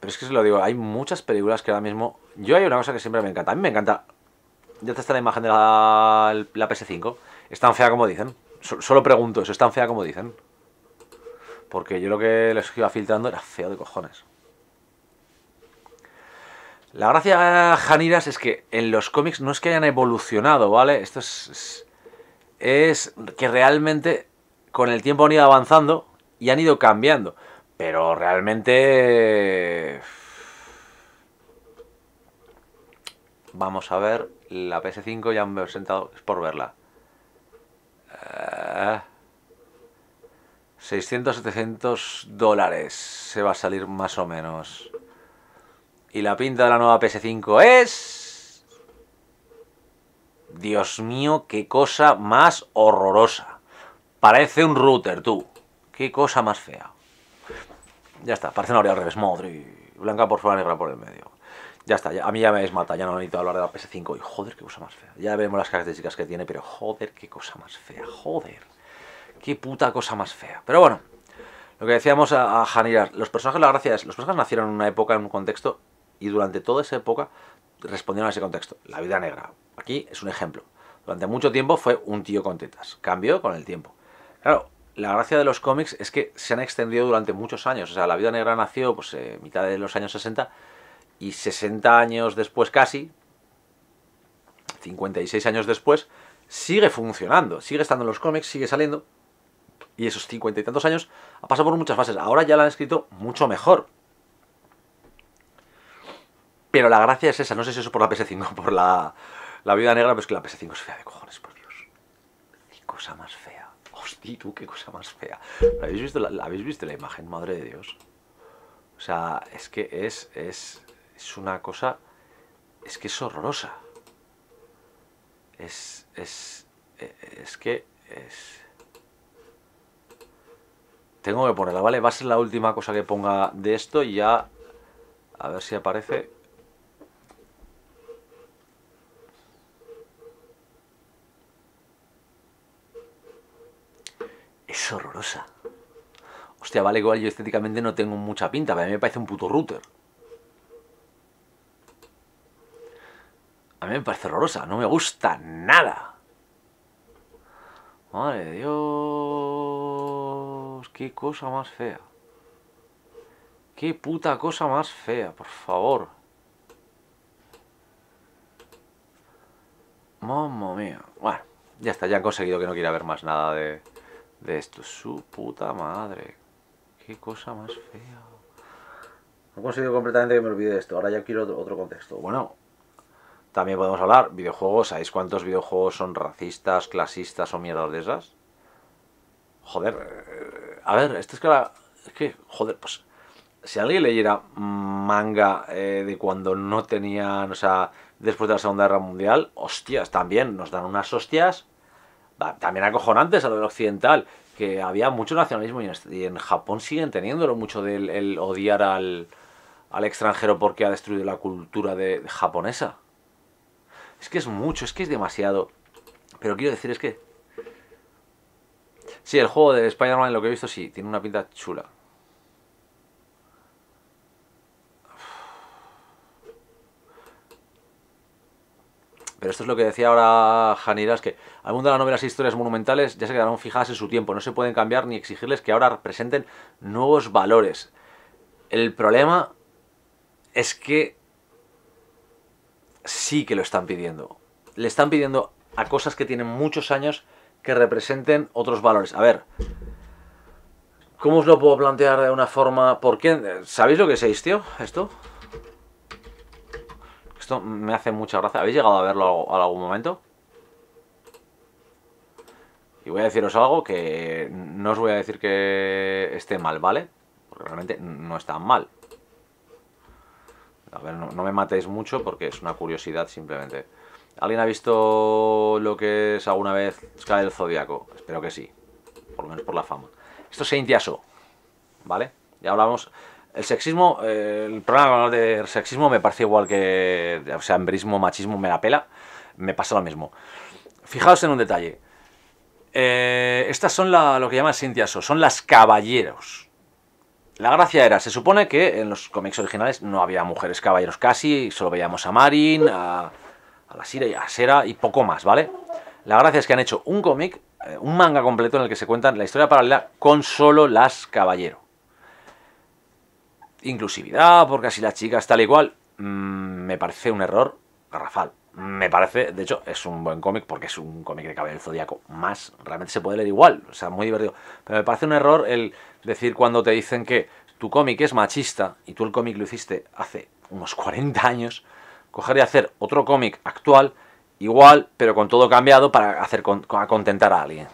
Speaker 1: Pero es que se lo digo, hay muchas películas que ahora mismo. Yo hay una cosa que siempre me encanta. A mí me encanta. Ya te está la imagen de la, la PS5. Es tan fea como dicen. solo pregunto eso, es tan fea como dicen. Porque yo lo que les iba filtrando era feo de cojones. La gracia, Janiras, es que en los cómics no es que hayan evolucionado, ¿vale? Esto es, es, que realmente con el tiempo han ido avanzando y han ido cambiando. Pero realmente... Vamos a ver, la PS5 ya me he sentado, es por verla. 600, eh, 700 dólares se va a salir más o menos. Y la pinta de la nueva PS5 es... Dios mío, qué cosa más horrorosa. Parece un router, tú. Qué cosa más fea. Ya está, parece una oreja al revés, y Blanca por fuera, negra por el medio. Ya está, a mí ya me desmata, ya no necesito hablar de la PS5. Y joder, qué cosa más fea. Ya veremos las características que tiene, pero joder, qué cosa más fea. Joder. Qué puta cosa más fea. Pero bueno, lo que decíamos a, a los personajes, la gracia es, los personajes nacieron en una época, en un contexto y durante toda esa época respondieron a ese contexto. La vida negra, aquí es un ejemplo. Durante mucho tiempo fue un tío con tetas, cambió con el tiempo. Claro, la gracia de los cómics es que se han extendido durante muchos años. O sea, la vida negra nació pues eh, mitad de los años 60 y 60 años después casi, 56 años después, sigue funcionando, sigue estando en los cómics, sigue saliendo. Y esos cincuenta y tantos años ha pasado por muchas fases. Ahora ya la han escrito mucho mejor. Pero la gracia es esa, no sé si eso por la PS5 [LAUGHS] por la, vida negra, pero es que la PS5 es fea de cojones, por Dios. Qué cosa más fea. Hostia, tú, qué cosa más fea. ¿La habéis visto la, ¿la habéis visto la imagen? Madre de Dios. O sea, es que es, es, es una cosa... Es que es horrorosa. Es, es, es que es... Tengo que ponerla, ¿vale? Va a ser la última cosa que ponga de esto y ya... A ver si aparece. horrorosa. Hostia, vale, igual yo estéticamente no tengo mucha pinta, pero a mí me parece un puto router. A mí me parece horrorosa, no me gusta nada. Madre de Dios, qué cosa más fea. Qué puta cosa más fea, por favor. Mamma mía. Bueno, ya está, ya han conseguido que no quiera ver más nada de de esto. Su puta madre. Qué cosa más fea. No conseguido completamente que me olvide de esto. Ahora ya quiero otro, contexto. Bueno, también podemos hablar. Videojuegos, ¿sabéis cuántos videojuegos son racistas, clasistas o mierdas de esas? Joder. A ver, esto es que ahora... Es que, joder, pues... Si alguien leyera manga eh, de cuando no tenían, o sea, después de la Segunda Guerra Mundial, hostias, también nos dan unas hostias también acojonantes a lo occidental, que había mucho nacionalismo y en, Japón siguen teniéndolo mucho del el odiar al, extranjero porque ha destruido la cultura de, japonesa. Es que es mucho, es que es demasiado. Pero quiero decir, es que... Sí, el juego de Spider-Man, lo que he visto, sí, tiene una pinta chula. Pero esto es lo que decía ahora Janira, es que al mundo de las novelas e historias monumentales ya se quedaron fijadas en su tiempo, no se pueden cambiar ni exigirles que ahora presenten nuevos valores. El problema es que sí que lo están pidiendo. Le están pidiendo a cosas que tienen muchos años que representen otros valores. A ver, ¿cómo os lo puedo plantear de una forma? ¿Por ¿Sabéis lo que es tío? ¿Esto? Esto me hace mucha gracia. ¿Habéis llegado a verlo en algún momento? Y voy a deciros algo que no os voy a decir que esté mal, ¿vale? Porque realmente no está mal. A ver, no, me matéis mucho porque es una curiosidad simplemente. ¿Alguien ha visto lo que es alguna vez Sky del Zodíaco? Espero que sí, por lo menos por la fama. Esto es Saint ¿vale? Ya hablamos, el sexismo, eh, el problema de sexismo me parece igual que, o sea, embrismo, machismo, me la pela, me pasa lo mismo. Fijaos en un detalle. Eh, estas son lo que llaman So, son las caballeros. La gracia era, se supone que en los cómics originales no había mujeres caballeros casi, solo veíamos a Marin, a, la Sira y a Sera y poco más, ¿vale? La gracia es que han hecho un cómic, eh, un manga completo en el que se cuentan la historia paralela con solo las caballeros inclusividad, porque así las chicas tal igual, mm, me parece un error garrafal. Me parece, de hecho, es un buen cómic porque es un cómic de el Zodíaco más. Realmente se puede leer igual, o sea, muy divertido. Pero me parece un error el decir cuando te dicen que tu cómic es machista y tú el cómic lo hiciste hace unos 40 [LAUGHS] años, coger y hacer otro cómic actual, igual, pero con todo cambiado para hacer a contentar a alguien.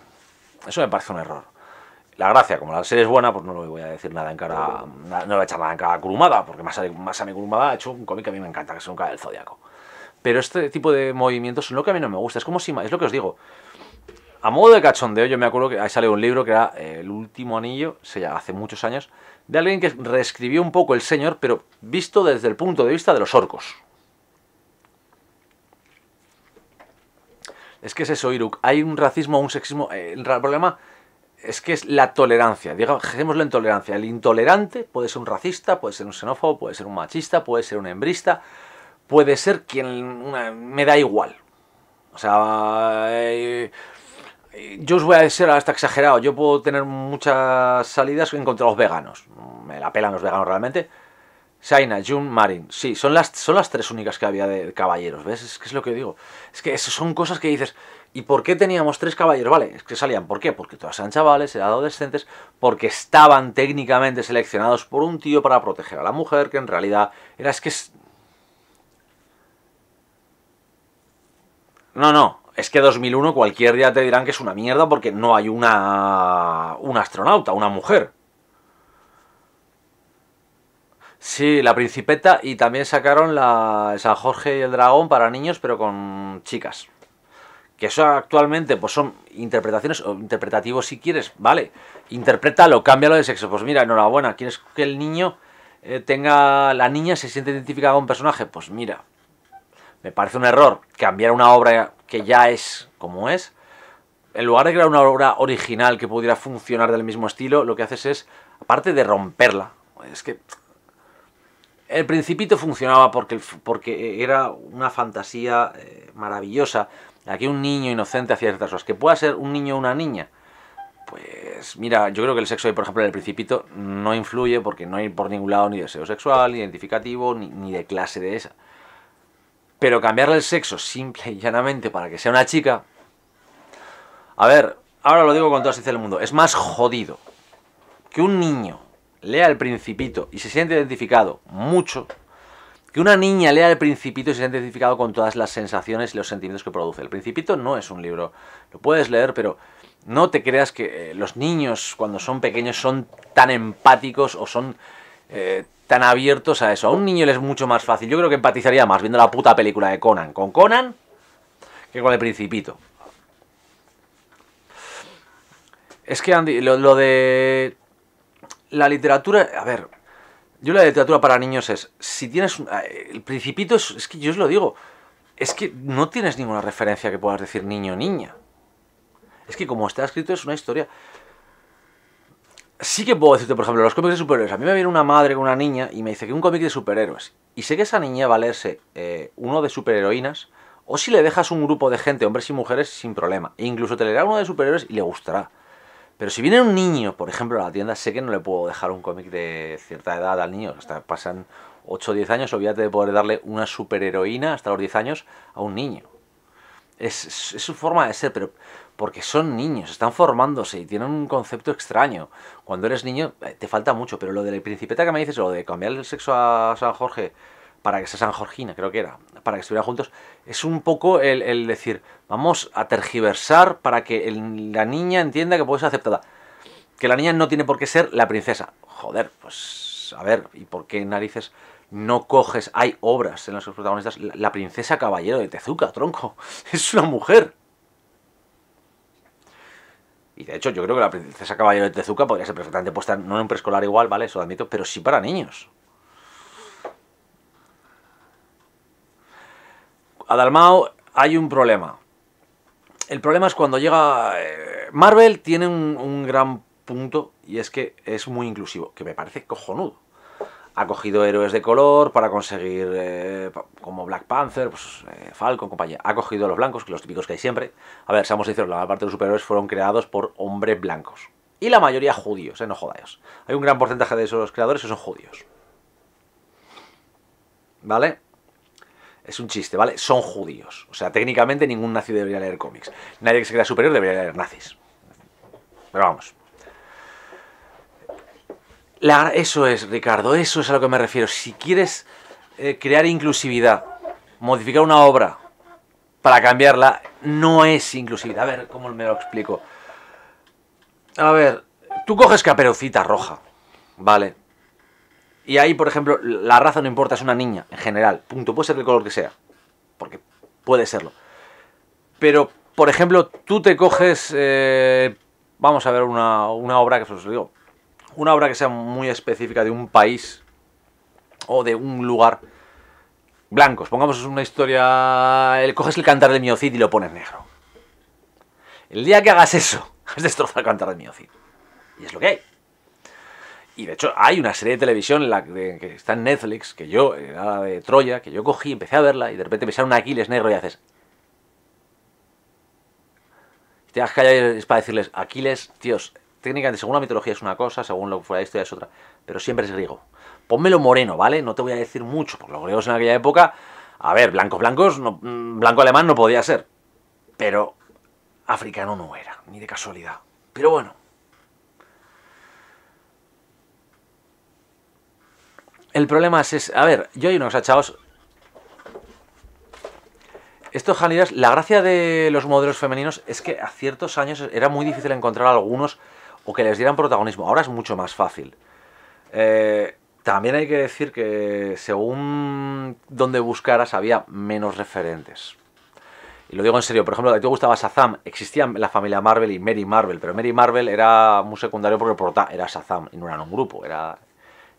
Speaker 1: Eso me parece un error la gracia, como la serie es buena, pues no le voy a decir nada en cara, no le voy a echar nada en cara a Kurumada, porque más mi Kurumada ha hecho un cómic que a mí me encanta, que es cara del zodiaco Pero este tipo de movimientos son lo que a mí no me gusta, es como si, es lo que os digo, a modo de cachondeo, yo me acuerdo que ahí sale un libro que era El último anillo, se hace muchos años, de alguien que reescribió un poco el señor, pero visto desde el punto de vista de los orcos. Es que es eso, Iruk. Hay un racismo, un sexismo. Eh, el problema es que es la tolerancia, digamos, la intolerancia, El intolerante puede ser un racista, puede ser un xenófobo, puede ser un machista, puede ser un hembrista, puede ser quien... me da igual. O sea, eh, yo os voy a ahora hasta exagerado, yo puedo tener muchas salidas en contra de los veganos. Me la pelan los veganos realmente. Shaina, Jun, Marin. Sí, son las, son las tres únicas que había de caballeros, ¿ves? Es que es lo que digo. Es que son cosas que dices, ¿Y por qué teníamos tres caballeros? Vale, es que salían. ¿Por qué? Porque todas eran chavales, eran adolescentes, porque estaban técnicamente seleccionados por un tío para proteger a la mujer, que en realidad era es que... Es... No, no, es que 2001 cualquier día te dirán que es una mierda porque no hay una, Un astronauta, una mujer. Sí, la Principeta y también sacaron la San Jorge y el Dragón para niños, pero con chicas que eso actualmente pues son interpretaciones o interpretativos si quieres, vale, interprétalo, cámbialo de sexo, pues mira, enhorabuena, ¿quieres que el niño eh, tenga, la niña se siente identificada con un personaje? Pues mira, me parece un error cambiar una obra que ya es como es, en lugar de crear una obra original que pudiera funcionar del mismo estilo, lo que haces es, aparte de romperla, es que el principito funcionaba porque, porque era una fantasía eh, maravillosa, aquí un niño inocente hacía ciertas cosas, que pueda ser un niño o una niña, pues mira, yo creo que el sexo, por ejemplo, en el principito no influye porque no hay por ningún lado ni deseo sexual, ni identificativo, ni, ni de clase de esa. Pero cambiarle el sexo simple y llanamente para que sea una chica, a ver, ahora lo digo con toda sinceridad del mundo, es más jodido que un niño lea el principito y se siente identificado mucho que una niña lea El Principito y se ha identificado con todas las sensaciones y los sentimientos que produce. El Principito no es un libro, lo puedes leer, pero no te creas que eh, los niños cuando son pequeños son tan empáticos o son eh, tan abiertos a eso. A un niño le es mucho más fácil. Yo creo que empatizaría más viendo la puta película de Conan con Conan que con el Principito. Es que Andy, lo de la literatura, a ver, yo la literatura para niños es, si tienes... Eh, el principito es, es que yo os lo digo, es que no tienes ninguna referencia que puedas decir niño o niña. Es que como está escrito es una historia. Sí que puedo decirte, por ejemplo, los cómics de superhéroes. A mí me viene una madre con una niña y me dice que un cómic de superhéroes. Y sé que esa niña va a leerse eh, uno de superheroínas o si le dejas un grupo de gente, hombres y mujeres, sin problema. E incluso te leerá uno de superhéroes y le gustará. Pero si viene un niño, por ejemplo, a la tienda, sé que no le puedo dejar un cómic de cierta edad al niño. Hasta pasan 8 o 10 años, olvídate de poder darle una superheroína hasta los 10 años a un niño. Es, su forma de ser, pero porque son niños, están formándose y tienen un concepto extraño. Cuando eres niño eh, te falta mucho, pero lo de la principeta que me dices, lo de cambiar el sexo a San Jorge para que sea San Jorgina, creo que era, para que estuvieran juntos, es un poco el, decir, vamos a tergiversar para que la niña entienda que puede ser aceptada. Que la niña no tiene por qué ser la princesa. Joder, pues a ver, ¿y por qué narices no coges? Hay obras en las que los protagonistas. La, princesa caballero de Tezuka, tronco. [LAUGHS] Es una mujer. Y de hecho, yo creo que la princesa caballero de Tezuka podría ser perfectamente puesta, no en un preescolar igual, ¿vale? Eso lo admito, pero sí para niños. a hay un problema. El problema es cuando llega... Eh, Marvel tiene un, gran punto y es que es muy inclusivo, que me parece cojonudo ha cogido héroes de color para conseguir, eh, como Black Panther, pues, eh, Falcon, compañía. Ha cogido los blancos, que los típicos que hay siempre. A ver, seamos sinceros, la parte de los superhéroes fueron creados por hombres blancos. Y la mayoría judíos, no jodáis. Hay un gran porcentaje de esos creadores que son judíos. ¿Vale? Es un chiste, ¿vale? Son judíos. O sea, técnicamente ningún nazi debería leer cómics. Nadie que se crea superior debería leer nazis. Pero vamos. eso es, Ricardo, eso es a lo que me refiero. Si quieres eh, crear inclusividad, modificar una obra para cambiarla, no es inclusividad. A ver, ¿cómo me lo explico? A ver, tú coges caperucita roja, ¿vale? Y ahí, por ejemplo, la raza no importa, es una niña, en general. Punto. Puede ser el color que sea. Porque puede serlo. Pero, por ejemplo, tú te coges. Eh, vamos a ver una, una obra que pues, os digo. Una obra que sea muy específica de un país o de un lugar. Blancos, pongamos una historia. El, coges el cantar de miocid y lo pones negro. El día que hagas eso, [LAUGHS] has destrozado el cantar de miocid Y es lo que hay. Y de hecho hay una serie de televisión la que está en Netflix, que yo, era eh, de Troya, que yo cogí, empecé a verla y de repente me sale un Aquiles negro y haces... te has callado es para decirles, Aquiles, tíos, técnicamente según la mitología es una cosa, según lo que fuera de historia es otra, pero siempre es griego. Pónmelo moreno, ¿vale? No te voy a decir mucho, porque los griegos en aquella época, a ver, blancos blancos, no, mm, blanco alemán no podía ser, pero africano no era, ni de casualidad. Pero bueno, El problema es, a ver, yo hay unos chavos. Estos Hanidas, la gracia de los modelos femeninos es que a ciertos años era muy difícil encontrar algunos o que les dieran protagonismo. Ahora es mucho más fácil. Eh, también hay que decir que según donde buscaras había menos referentes. Y lo digo en serio, por ejemplo, a ti te gustaba Sazam existía la familia Marvel y Mary Marvel, pero Mary Marvel era muy secundario porque el era Sazam y no era un grupo, era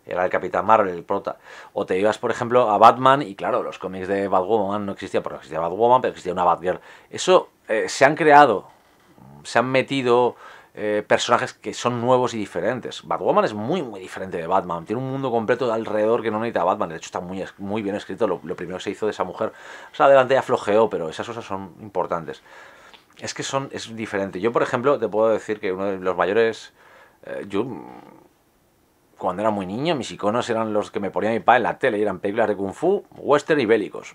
Speaker 1: era el Capitán Marvel, el prota. O te ibas, por ejemplo, a Batman, y claro, los cómics de Batwoman no existían, porque existía Batwoman, pero existía una Batgirl. Eso eh, se han creado, se han metido eh, personajes que son nuevos y diferentes. Batwoman es muy, muy diferente de Batman. Tiene un mundo completo alrededor que no necesita Batman. De hecho, está muy, muy bien escrito lo, primero que se hizo de esa mujer. O sea, adelante ya flojeó, pero esas cosas son importantes. Es que son, es diferente. Yo, por ejemplo, te puedo decir que uno de los mayores... Eh, cuando era muy niño, mis iconos eran los que me ponía mi padre en la tele, eran películas de kung fu, western y bélicos.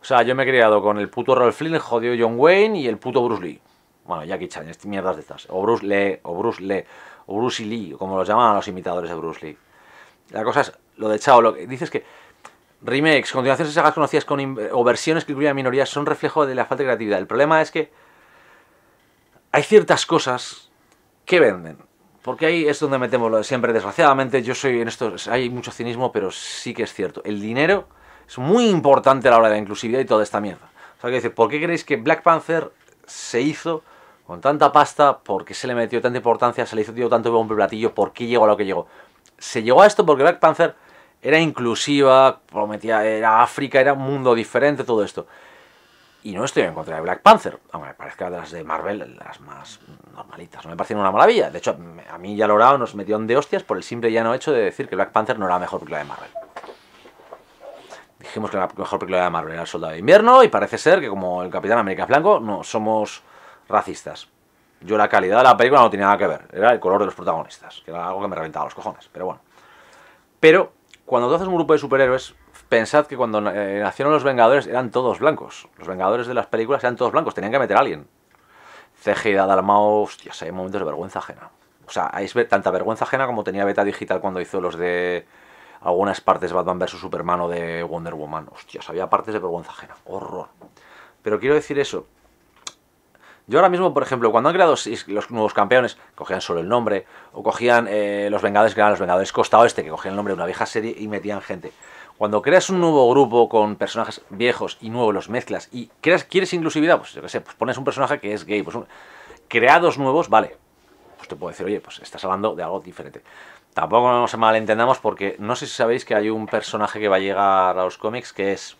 Speaker 1: O sea, yo me he criado con el puto Rolf Flynn, el jodido John Wayne y el puto Bruce Lee. Bueno, Jackie Chan, estas mierdas de estas. O Bruce Lee, o Bruce Lee, o Bruce Lee, como los llaman los imitadores de Bruce Lee. La cosa es, lo de Chao, lo que dices es que remakes, continuaciones de sagas conocidas con o versiones que incluyen minorías son reflejo de la falta de creatividad. El problema es que hay ciertas cosas que venden porque ahí es donde metemos lo de siempre. Desgraciadamente, yo soy en esto, hay mucho cinismo, pero sí que es cierto. El dinero es muy importante a la hora de la inclusividad y toda esta mierda. O sea, que decir, ¿por qué creéis que Black Panther se hizo con tanta pasta? ¿Por qué se le metió tanta importancia? ¿Se le hizo tanto bombo y platillo? ¿Por qué llegó a lo que llegó? Se llegó a esto porque Black Panther era inclusiva, prometía, era África, era un mundo diferente, todo esto. Y no estoy en contra de Black Panther, aunque me parezca de las de Marvel las más normalitas. No me parecen una maravilla. De hecho, a mí ya Lorao nos metió de hostias por el simple y llano hecho de decir que Black Panther no era la mejor película de Marvel. Dijimos que la mejor película de Marvel era El Soldado de Invierno y parece ser que como el Capitán América blanco, no, somos racistas. Yo la calidad de la película no tenía nada que ver, era el color de los protagonistas, que era algo que me reventaba los cojones, pero bueno. Pero cuando tú haces un grupo de superhéroes, pensad que cuando eh, nacieron los Vengadores eran todos blancos. Los Vengadores de las películas eran todos blancos, tenían que meter a alguien. Cegida, Dalmao, hostias, hay momentos de vergüenza ajena. O sea, hay tanta vergüenza ajena como tenía Beta Digital cuando hizo los de algunas partes Batman vs Superman o de Wonder Woman. Hostias, había partes de vergüenza ajena. Horror. Pero quiero decir eso. Yo ahora mismo, por ejemplo, cuando han creado los nuevos campeones, cogían solo el nombre, o cogían eh, los Vengadores, que eran los Vengadores Costa este, que cogían el nombre de una vieja serie y metían gente. Cuando creas un nuevo grupo con personajes viejos y nuevos, los mezclas y creas, quieres inclusividad, pues yo qué sé, pues pones un personaje que es gay, pues creados nuevos, vale, pues te puedo decir, oye, pues estás hablando de algo diferente. Tampoco nos malentendamos porque no sé si sabéis que hay un personaje que va a llegar a los cómics que es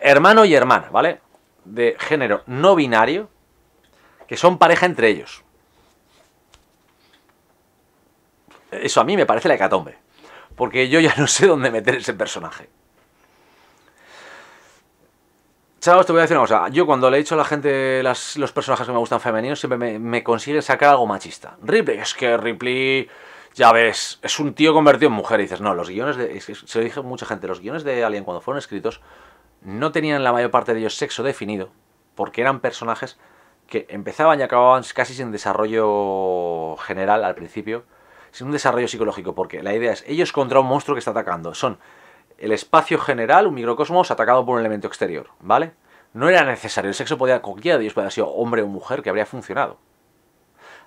Speaker 1: hermano y hermana, ¿vale? De género no binario, que son pareja entre ellos. Eso a mí me parece la hecatombe porque yo ya [LAUGHS] no sé dónde meter ese personaje. Chavos, te voy a decir una cosa. Yo cuando le he dicho a la gente los personajes que me gustan femeninos, siempre me, consiguen sacar algo machista. Ripley, es que Ripley, ya ves, es un tío convertido en mujer. Y dices, no, los guiones de... se lo dije a mucha gente, los guiones de Alien cuando fueron escritos no tenían la mayor parte de ellos sexo definido, porque eran personajes que empezaban y acababan casi sin desarrollo general al principio sin un desarrollo psicológico, porque la idea es ellos contra un monstruo que está atacando. Son el espacio general, un microcosmos, atacado por un elemento exterior, ¿vale? No era necesario, el sexo podía, cualquiera de ellos podía haber sido hombre o mujer, que habría funcionado.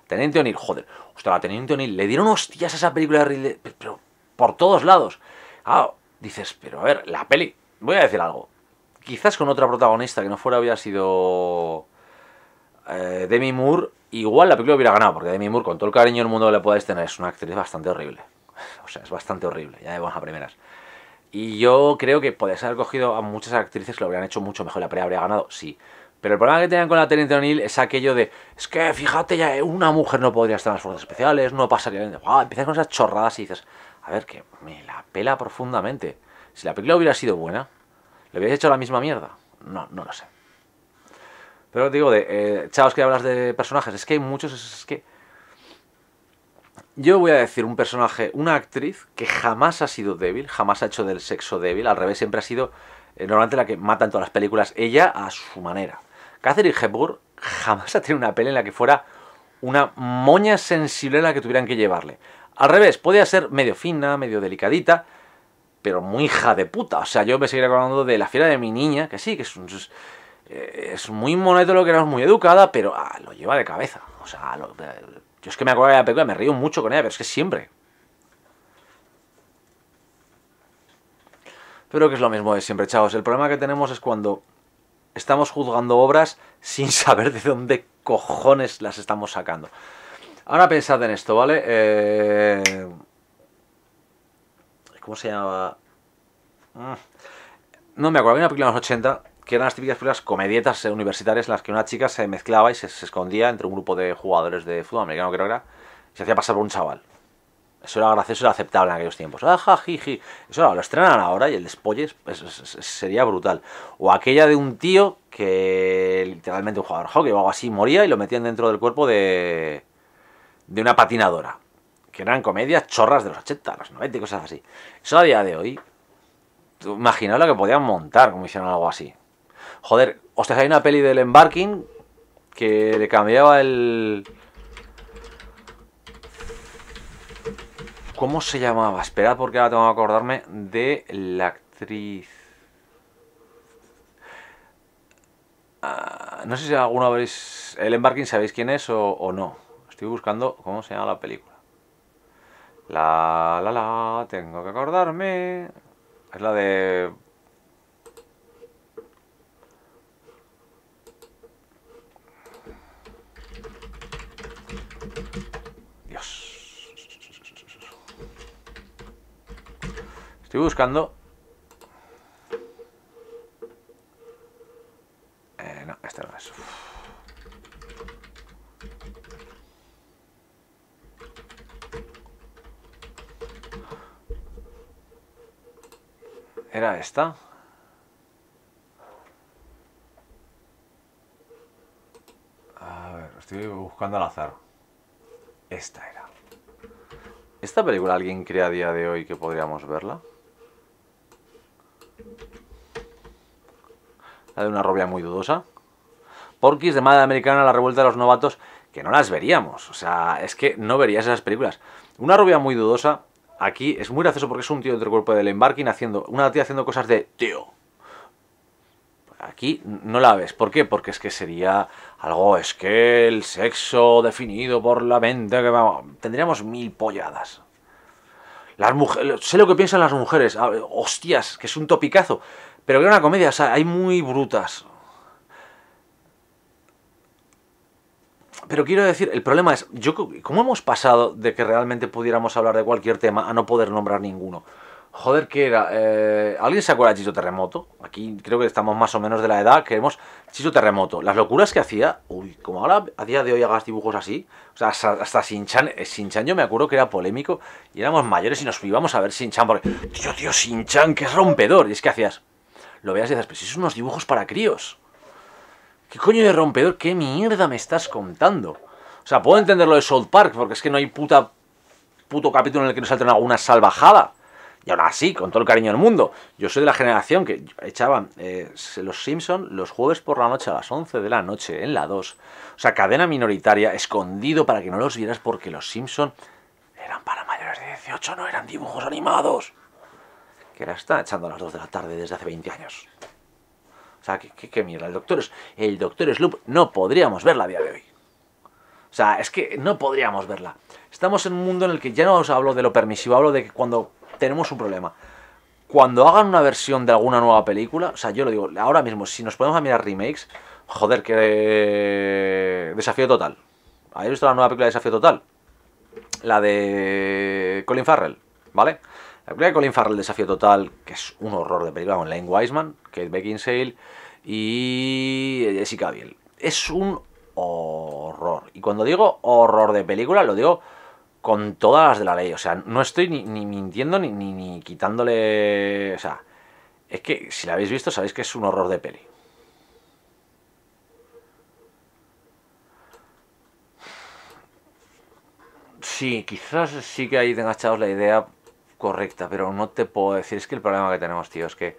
Speaker 1: Teniente O'Neill, joder, ostras, la Teniente O'Neill, le dieron hostias a esa película de Ridley, pero por todos lados. Ah, dices, pero a ver, la peli, voy a decir algo. Quizás con otra protagonista que no fuera había sido eh, Demi Moore, igual la película hubiera ganado, porque Demi Moore, con todo el cariño del mundo que le puedes tener, es una actriz bastante horrible. [LAUGHS] O sea, es bastante horrible, ya de buenas a primeras. Y yo creo que podéis haber cogido a muchas actrices que lo habrían hecho mucho mejor. La pelea habría ganado, sí. Pero el problema que tenían con la Teniente O'Neill es aquello de, es que fíjate, ya una mujer no podría estar en las fuerzas especiales, no pasaría bien empiezas con esas chorradas y dices, a ver, que me la pela profundamente. Si la película hubiera sido buena, ¿le hubierais hecho la misma mierda? No, no lo sé. Pero digo, de, eh, que hablas de personajes, es que hay muchos, es, que... Yo voy a decir un personaje, una actriz que jamás ha sido débil, jamás ha hecho del sexo débil, al revés, siempre ha sido eh, normalmente la que mata en todas las películas, ella a su manera. Catherine Hepburn jamás ha tenido una peli en la que fuera una moña sensible en la que tuvieran que llevarle. Al revés, podía ser medio fina, medio delicadita, pero muy hija de puta. O sea, yo me seguiré acordando de La fiera de mi niña, que sí, que es, un, eh, es muy moneto lo que era, muy educada, pero ah, lo lleva de cabeza. O sea, yo es que me acuerdo de la película, me río mucho con ella, pero es que siempre. Pero que es lo mismo de siempre, chavos. El problema que tenemos es cuando estamos juzgando obras sin [LAUGHS] saber de dónde cojones las estamos sacando. Ahora pensad en esto, ¿vale? Eh, ¿Cómo se llamaba? Mm. No me acuerdo, había una película de los 80 que eran las típicas películas comedietas eh, universitarias en las que una chica se mezclaba y se, escondía entre un grupo de jugadores de fútbol americano, creo que era, y se hacía pasar por un chaval. Eso era gracioso, era aceptable en aquellos tiempos. Ajá, ah, Eso lo estrenan ahora y el despolle sería brutal. O aquella de un tío que literalmente un jugador de hockey o algo así moría y lo metían dentro del cuerpo de, de una patinadora. Que eran comedias chorras de los 80, los 90 y cosas así. Eso a día de hoy, imaginaos lo que podían montar como hicieron algo así. Joder, os hay una peli del embarking que le cambiaba el... ¿Cómo se llamaba? Esperad porque ahora tengo que acordarme de la actriz. Ah, no sé si alguno vez el embarking sabéis quién es o, o no. Estoy buscando cómo se llama la película. La la la, tengo que acordarme. Es la de buscando... Eh, no, este no es. Era esta. A ver, estoy buscando al azar. Esta era. ¿Esta película alguien crea a día de hoy que podríamos verla? de una rubia muy dudosa. Porky's de Madre Americana, La Revuelta de los Novatos, que no las veríamos. O sea, es que no verías esas películas. Una rubia muy dudosa, aquí es muy gracioso porque es un tío de otro cuerpo del embarking haciendo, una tía haciendo cosas de tío. Aquí no la ves. ¿Por qué? Porque es que sería algo, es que el sexo definido por la mente, que vamos, tendríamos mil polladas. Las mujeres, sé lo que piensan las mujeres, ah, hostias, que es un topicazo. Pero que era una comedia, o sea, hay muy brutas. Pero quiero decir, el problema es, yo, ¿cómo hemos pasado de que realmente pudiéramos hablar de cualquier tema a no poder nombrar ninguno? Joder, ¿qué era? Eh, ¿Alguien se acuerda de Chicho Terremoto? Aquí creo que estamos más o menos de la edad que hemos Chicho Terremoto. Las locuras que hacía, uy, como ahora a día de hoy hagas dibujos así, o sea, hasta, Sinchan, eh, Sinchan yo me acuerdo que era polémico y éramos mayores y nos íbamos a ver Sinchan porque, tío, tío, Sinchan, que es rompedor. Y es que hacías, lo veas y dices, pues pero si son unos dibujos para críos. ¿Qué coño de rompedor? ¿Qué mierda me estás contando? O sea, puedo entenderlo de South Park, porque es que no hay puta, puto capítulo en el que no salten alguna salvajada. Y ahora sí, con todo el cariño del mundo. Yo soy de la generación que echaban eh, los Simpson los jueves por la noche a las 11 de la noche en la 2. O sea, cadena minoritaria, escondido para que no los vieras porque los Simpson eran para mayores de 18, no eran dibujos animados que la está echando a las 2 de la tarde desde hace 20 años. O sea, que mierda. El doctor, el doctor Sloop no podríamos verla a día de hoy. O sea, es que no podríamos verla. Estamos en un mundo en el que ya no os hablo de lo permisivo, hablo de que cuando tenemos un problema, cuando hagan una versión de alguna nueva película, o sea, yo lo digo, ahora mismo, si nos ponemos a mirar remakes, joder, que... Eh, desafío total. ¿Habéis visto la nueva película de Desafío total? La de Colin Farrell, ¿vale? La película de Colin Farrell, Desafío Total, que es un horror de película con Lane Wiseman, Kate Beckinsale y Jessica Biel. Es un horror. Y cuando digo horror de película, lo digo con todas las de la ley. O sea, no estoy ni, mintiendo ni, quitándole... O sea, es que si la habéis visto sabéis que es un horror de peli. Sí, quizás sí que ahí tenga echados la idea correcta, pero no te puedo decir. Es que el problema que tenemos, tío, es que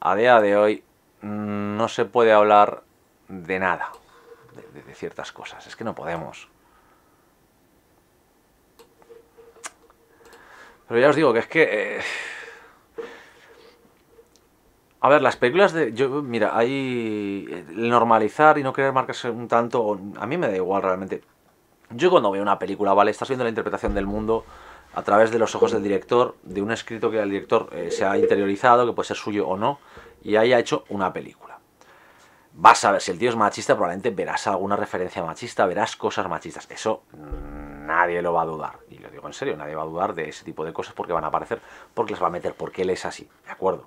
Speaker 1: a día de hoy no se puede hablar de nada, de, ciertas cosas. Es que no podemos. Pero ya os digo que es que... Eh, a ver, las películas de... Yo, mira, hay... normalizar y no querer marcarse un tanto... A mí me da igual realmente. Yo cuando veo una película, ¿vale? Estás viendo la interpretación del mundo a través de los ojos del director, de un escrito que el director eh, se ha interiorizado, que puede ser suyo o no, y haya hecho una película. Vas a ver, si el tío es machista, probablemente verás alguna referencia machista, verás cosas machistas. Eso nadie lo va a dudar. Y lo digo en serio, nadie va a dudar de ese tipo de cosas porque van a aparecer, porque las va a meter, porque él es así, ¿de acuerdo?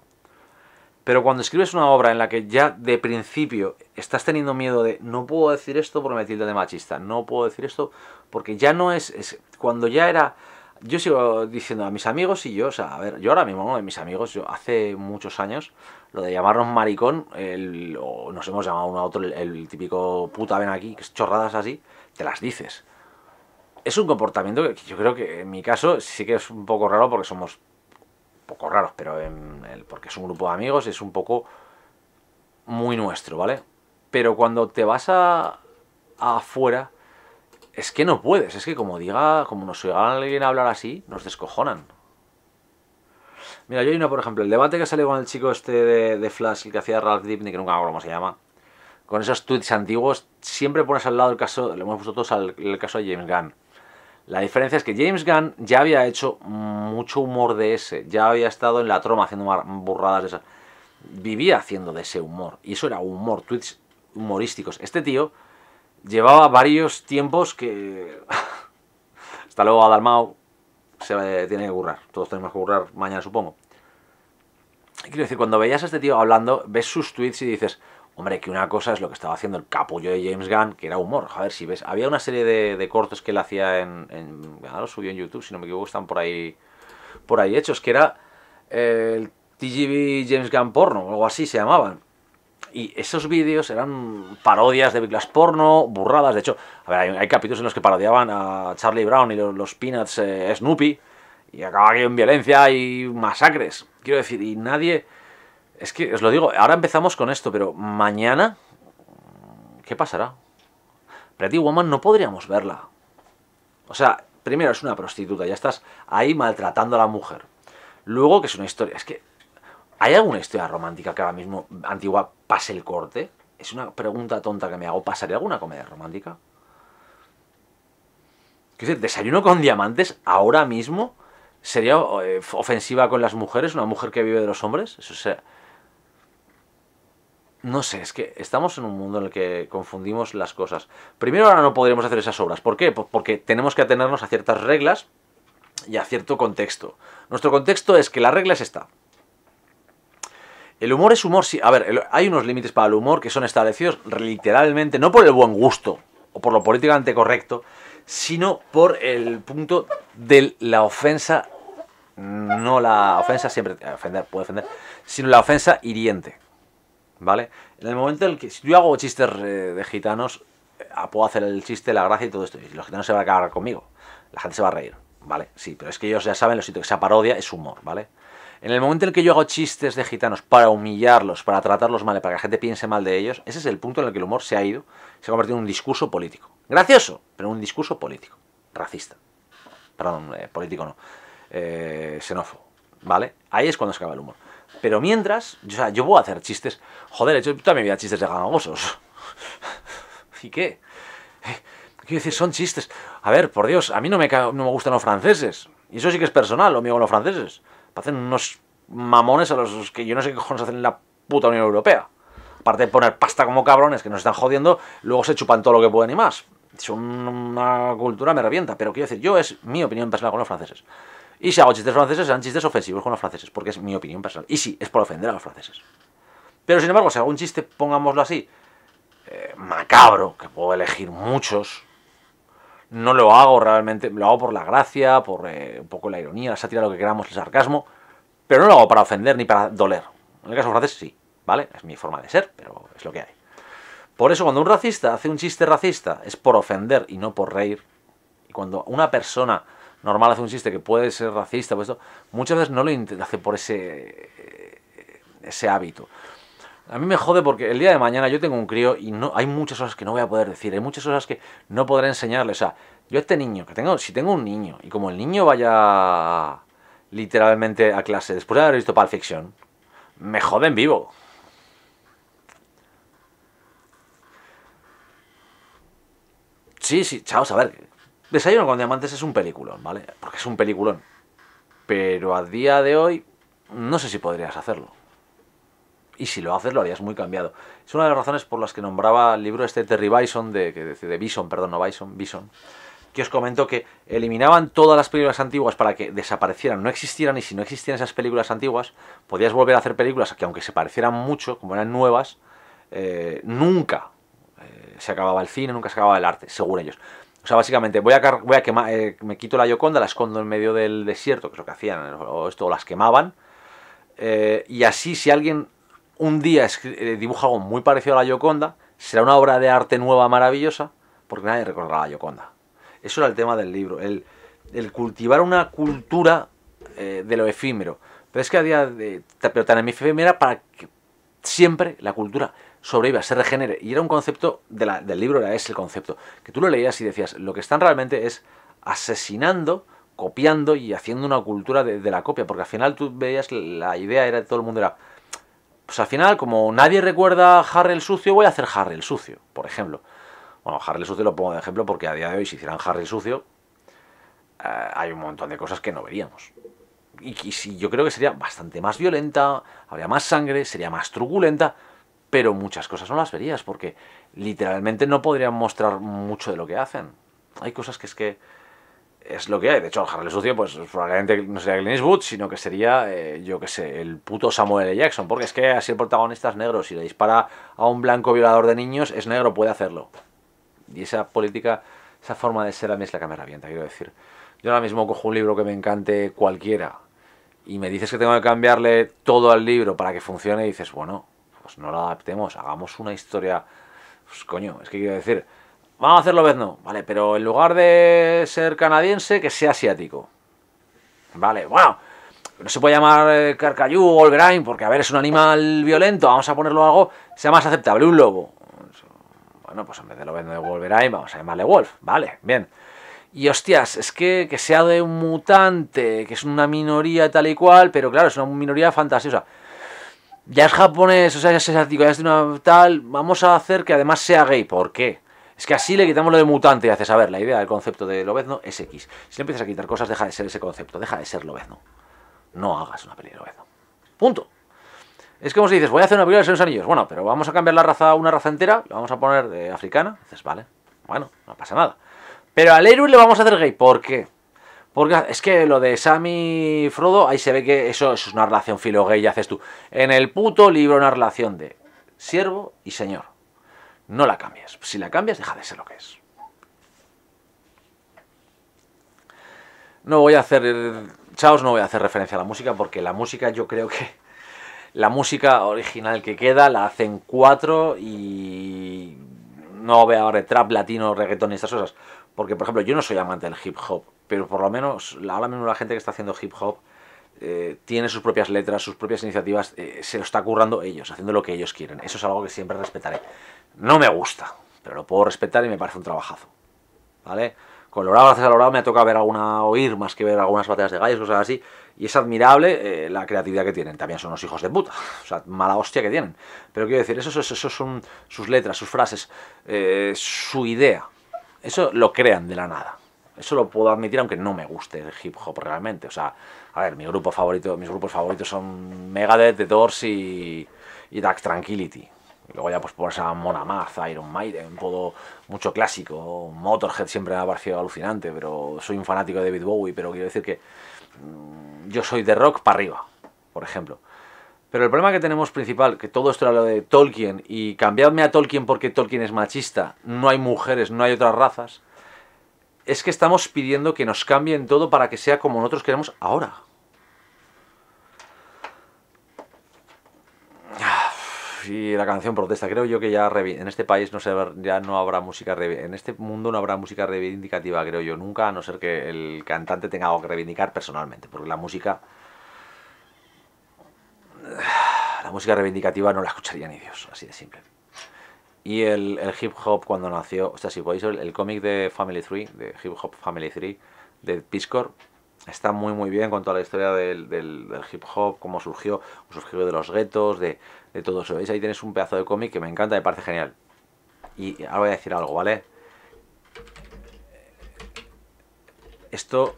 Speaker 1: Pero cuando escribes una obra en la que ya de principio estás teniendo miedo de no puedo decir esto porque me de machista, no puedo decir esto porque ya no es cuando ya era yo sigo diciendo a mis amigos y yo, o sea, a ver, yo ahora mismo, de mis amigos, yo hace muchos años, lo de llamarnos maricón, el, o nos hemos llamado uno a otro el, típico puta ven aquí, que chorradas así, te las dices. Es un comportamiento que yo creo que en mi caso sí que es un poco raro porque somos poco raros, pero en porque es un grupo de amigos, es un poco muy nuestro, ¿vale? Pero cuando te vas a afuera, es que no puedes, es que como diga, como nos oigan alguien a hablar así, nos descojonan. Mira, yo hay una, por ejemplo, el debate que salió con el chico este de, Flash, el que hacía Ralph Dibny, que nunca me acuerdo cómo se llama, con esos tweets antiguos, siempre pones al lado el caso, le hemos puesto todos al, el caso de James Gunn. La diferencia es que James Gunn ya había hecho mucho humor de ese, ya había estado en la troma haciendo burradas de esas. Vivía haciendo de ese humor, y eso era humor, tweets humorísticos. Este tío llevaba varios tiempos que... [LAUGHS] Hasta luego, Adalmao. Se tiene que currar. Todos tenemos que currar mañana, supongo. Quiero decir, cuando veías a este tío hablando, ves sus tweets y dices, hombre, que una cosa es lo que estaba haciendo el capullo de James Gunn, que era humor. A ver, si ves, había una serie de, cortos que él hacía en, en los subió en YouTube, si no me equivoco, están por ahí, por ahí hechos, que era eh, el TGB James Gunn porno, o algo así se llamaban. Y esos vídeos eran parodias de biglas porno, burradas. De hecho, hay, capítulos en los que parodiaban a Charlie Brown y los, Peanuts eh, Snoopy. Y acaba hay en violencia y masacres. Quiero decir, y nadie. Es que os lo digo, ahora empezamos con esto, pero mañana. ¿Qué pasará? Pretty Woman no podríamos verla. O sea, primero es una prostituta, ya estás ahí maltratando a la mujer. Luego que es una historia, es que ¿Hay alguna historia romántica que ahora mismo, antigua, pase el corte? Es una pregunta tonta que me hago. ¿Pasaría alguna comedia romántica? ¿Qué decir, desayuno con diamantes ahora mismo sería eh, ofensiva con las mujeres, una mujer que vive de los hombres. Eso No sé, es que estamos en un mundo en el que confundimos las cosas. Primero, ahora no podríamos hacer esas obras. ¿Por qué? Porque tenemos que atenernos a ciertas reglas y a cierto contexto. Nuestro contexto es que la regla es esta. El humor es humor, sí. A ver, hay unos límites para el humor que son establecidos literalmente, no por el buen gusto o por lo políticamente correcto, sino por el punto de la ofensa, no la ofensa siempre, eh, ofender, puede ofender, sino la ofensa hiriente. ¿Vale? En el momento en el que, si yo hago chistes eh, de gitanos, eh, ah, puedo hacer el chiste, la gracia y todo esto, y los gitanos se van a cagar conmigo, la gente se va a reír, ¿vale? Sí, pero es que ellos ya saben, lo siento, que esa parodia es humor, ¿vale? En el momento en el que yo hago chistes de gitanos para humillarlos, para tratarlos mal, para que la gente piense mal de ellos, ese es el punto en el que el humor se ha ido, se ha convertido en un discurso político. Gracioso, pero un discurso político. Racista. Perdón, eh, político no. Eh, xenófobo. ¿Vale? Ahí es cuando se acaba el humor. Pero mientras, yo, o sea, yo a hacer chistes. Joder, yo también voy a chistes de gangosos. [LAUGHS] ¿Y qué? ¿Qué eh, quiero decir, son chistes. A ver, por Dios, a mí no me, no me gustan los franceses. Y eso sí que es personal, lo mío con los franceses hacen unos mamones a los que yo no sé qué cojones hacen en la puta Unión Europea. Aparte de poner pasta como cabrones que nos están jodiendo, luego se chupan todo lo que pueden y más. Es una cultura me revienta, pero quiero decir, yo es mi opinión personal con los franceses. Y si hago chistes franceses, sean chistes ofensivos con los franceses, porque es mi opinión personal. Y sí, es por ofender a los franceses. Pero sin embargo, si hago un chiste, pongámoslo así, eh, macabro, que puedo elegir muchos, no lo hago realmente, lo hago por la gracia, por eh, un poco la ironía, la sátira, lo que queramos, el sarcasmo, pero no lo hago para ofender ni para doler. En el caso francés sí, ¿vale? Es mi forma de ser, pero es lo que hay. Por eso cuando un racista hace un chiste racista es por ofender y no por reír. Y cuando una persona normal hace un chiste que puede ser racista, pues muchas veces no lo hace por ese, eh, ese hábito. A mí me jode porque el día de mañana yo tengo un crío y no hay muchas cosas que no voy a poder decir, hay muchas cosas que no podré enseñarle. O sea, yo a este niño, que tengo, si tengo un niño, y como el niño vaya literalmente a clase después de haber visto Pulp Fiction, me jode en vivo. Sí, sí, chao, a ver. Desayuno con diamantes es un peliculón, ¿vale? Porque es un peliculón. Pero a día de hoy, no sé si podrías hacerlo y si lo haces lo harías muy cambiado. Es una de las razones por las que nombraba el libro este Terry Bison, de, de Bison, perdón, no Bison, Bison, que os comento que eliminaban todas las películas antiguas para que desaparecieran, no existieran, y si no existían esas películas antiguas, podías volver a hacer películas que aunque se parecieran mucho, como eran nuevas, eh, nunca eh, se acababa el cine, nunca se acababa el arte, según ellos. O sea, básicamente, voy a, voy a quemar, eh, me quito la Yoconda, la escondo en medio del desierto, que es lo que hacían, o esto, o las quemaban, y así si alguien un día eh, dibuja algo muy parecido a la Yoconda, será una obra de arte nueva maravillosa, porque nadie recordará la Yoconda. Eso era el tema del libro, el, cultivar una cultura eh, de lo efímero. Pero es que a día de. Pero tan efímera para que siempre la cultura sobreviva, se regenere. Y era un concepto del libro, era ese el concepto. Que tú lo leías y decías, lo que están realmente es asesinando, copiando y haciendo una cultura de, de la copia. Porque al final tú veías la idea era todo el mundo era pues al final, como nadie recuerda a Harry el sucio, voy a hacer Harry el sucio, por ejemplo. Bueno, Harry el sucio lo pongo de ejemplo porque a día de hoy, si hicieran Harry el sucio, eh, hay un montón de cosas que no veríamos. Y, si, yo creo que sería bastante más violenta, habría más sangre, sería más truculenta, pero muchas cosas no las verías porque literalmente no podrían mostrar mucho de lo que hacen. Hay cosas que es que es lo que hay. De hecho, Harley Sucio, pues probablemente no sería Clint Eastwood, sino que sería, eh, yo qué sé, el puto Samuel L. Jackson. Porque es que así el protagonista es negro. Si le dispara a un blanco violador de niños, es negro, puede hacerlo. Y esa política, esa forma de ser a mí es la que me revienta, quiero decir. Yo ahora mismo cojo un libro que me encante cualquiera y me dices que tengo que cambiarle todo al libro para que funcione y dices, bueno, pues no lo adaptemos, hagamos una historia. Pues coño, es que quiero decir, Vamos a hacerlo vez Vale, pero en lugar de ser canadiense, que sea asiático. Vale, bueno No se puede llamar eh, carcayú o Wolverine, porque a ver, es un animal violento. Vamos a ponerlo algo, sea más aceptable, un lobo. Bueno, pues en vez de lo de Wolverine, vamos a llamarle Wolf. Vale, bien. Y hostias, es que, que sea de un mutante, que es una minoría tal y cual, pero claro, es una minoría fantasiosa. Ya es japonés, o sea, ya es asiático, ya es de una tal. Vamos a hacer que además sea gay. ¿Por qué? Es que así le quitamos lo de mutante y haces, a ver, la idea del concepto de lobezno es X. Si le empiezas a quitar cosas, deja de ser ese concepto, deja de ser lobezno. No hagas una peli de lobezno. Punto. Es como si dices, voy a hacer una peli de los anillos. Bueno, pero vamos a cambiar la raza, a una raza entera, la vamos a poner de africana. Dices, vale, bueno, no pasa nada. Pero al héroe le vamos a hacer gay. ¿Por qué? Porque es que lo de Sammy Frodo, ahí se ve que eso, eso es una relación filo gay, y haces tú. En el puto libro, una relación de siervo y señor no la cambies. Si la cambias, deja de ser lo que es. No voy a hacer, chaos, no voy a hacer referencia a la música porque la música yo creo que [LAUGHS] la música original que queda la hacen cuatro y no veo ahora trap latino, reggaeton y estas cosas. Porque, por ejemplo, yo no soy amante del hip hop, pero por lo menos ahora mismo la gente que está haciendo hip hop eh, tiene sus propias letras, sus propias iniciativas, eh, se lo está currando ellos, haciendo lo que ellos quieren. Eso es algo que siempre respetaré. No me gusta, pero lo puedo respetar y me parece un trabajazo. ¿Vale? Con Lorao, gracias a me toca tocado ver alguna, oír más que ver algunas batallas de gallos, cosas así. Y es admirable eh, la creatividad que tienen. También son unos hijos de puta. O sea, mala hostia que tienen. Pero quiero decir, eso, eso, eso son sus letras, sus frases, eh, su idea. Eso lo crean de la nada. Eso lo puedo admitir, aunque no me guste el hip hop realmente. O sea, a ver, mi grupo favorito, mis grupos favoritos son Megadeth, The Doors y, y Dark Tranquility. Y luego ya pues por esa Mona Maz, Iron Maiden, todo mucho clásico. Motorhead siempre ha parecido alucinante, pero soy un fanático de David Bowie, pero quiero decir que mm, yo soy de rock para arriba, por ejemplo. Pero el problema que tenemos principal, que todo esto era lo de Tolkien, y cambiadme a Tolkien porque Tolkien es machista, no hay mujeres, no hay otras razas, es que estamos pidiendo que nos cambien todo para que sea como nosotros queremos ahora. y la canción protesta. Creo yo que ya en este país no se, ya no habrá música en este mundo no habrá música reivindicativa, creo yo, nunca, a no ser que el cantante tenga algo que reivindicar personalmente, porque la música la música reivindicativa no la escucharían ni Dios, así de simple. Y el, hip hop cuando nació, o sea, si podéis el, cómic de Family 3, de Hip Hop Family 3, de Piscor, está muy muy bien con toda la historia del, del hip hop, cómo surgió, surgió de los guetos, de de todo eso. ¿Veis? Ahí tienes un pedazo de cómic que me encanta, de parte genial. Y ahora voy a decir algo, ¿vale? Esto...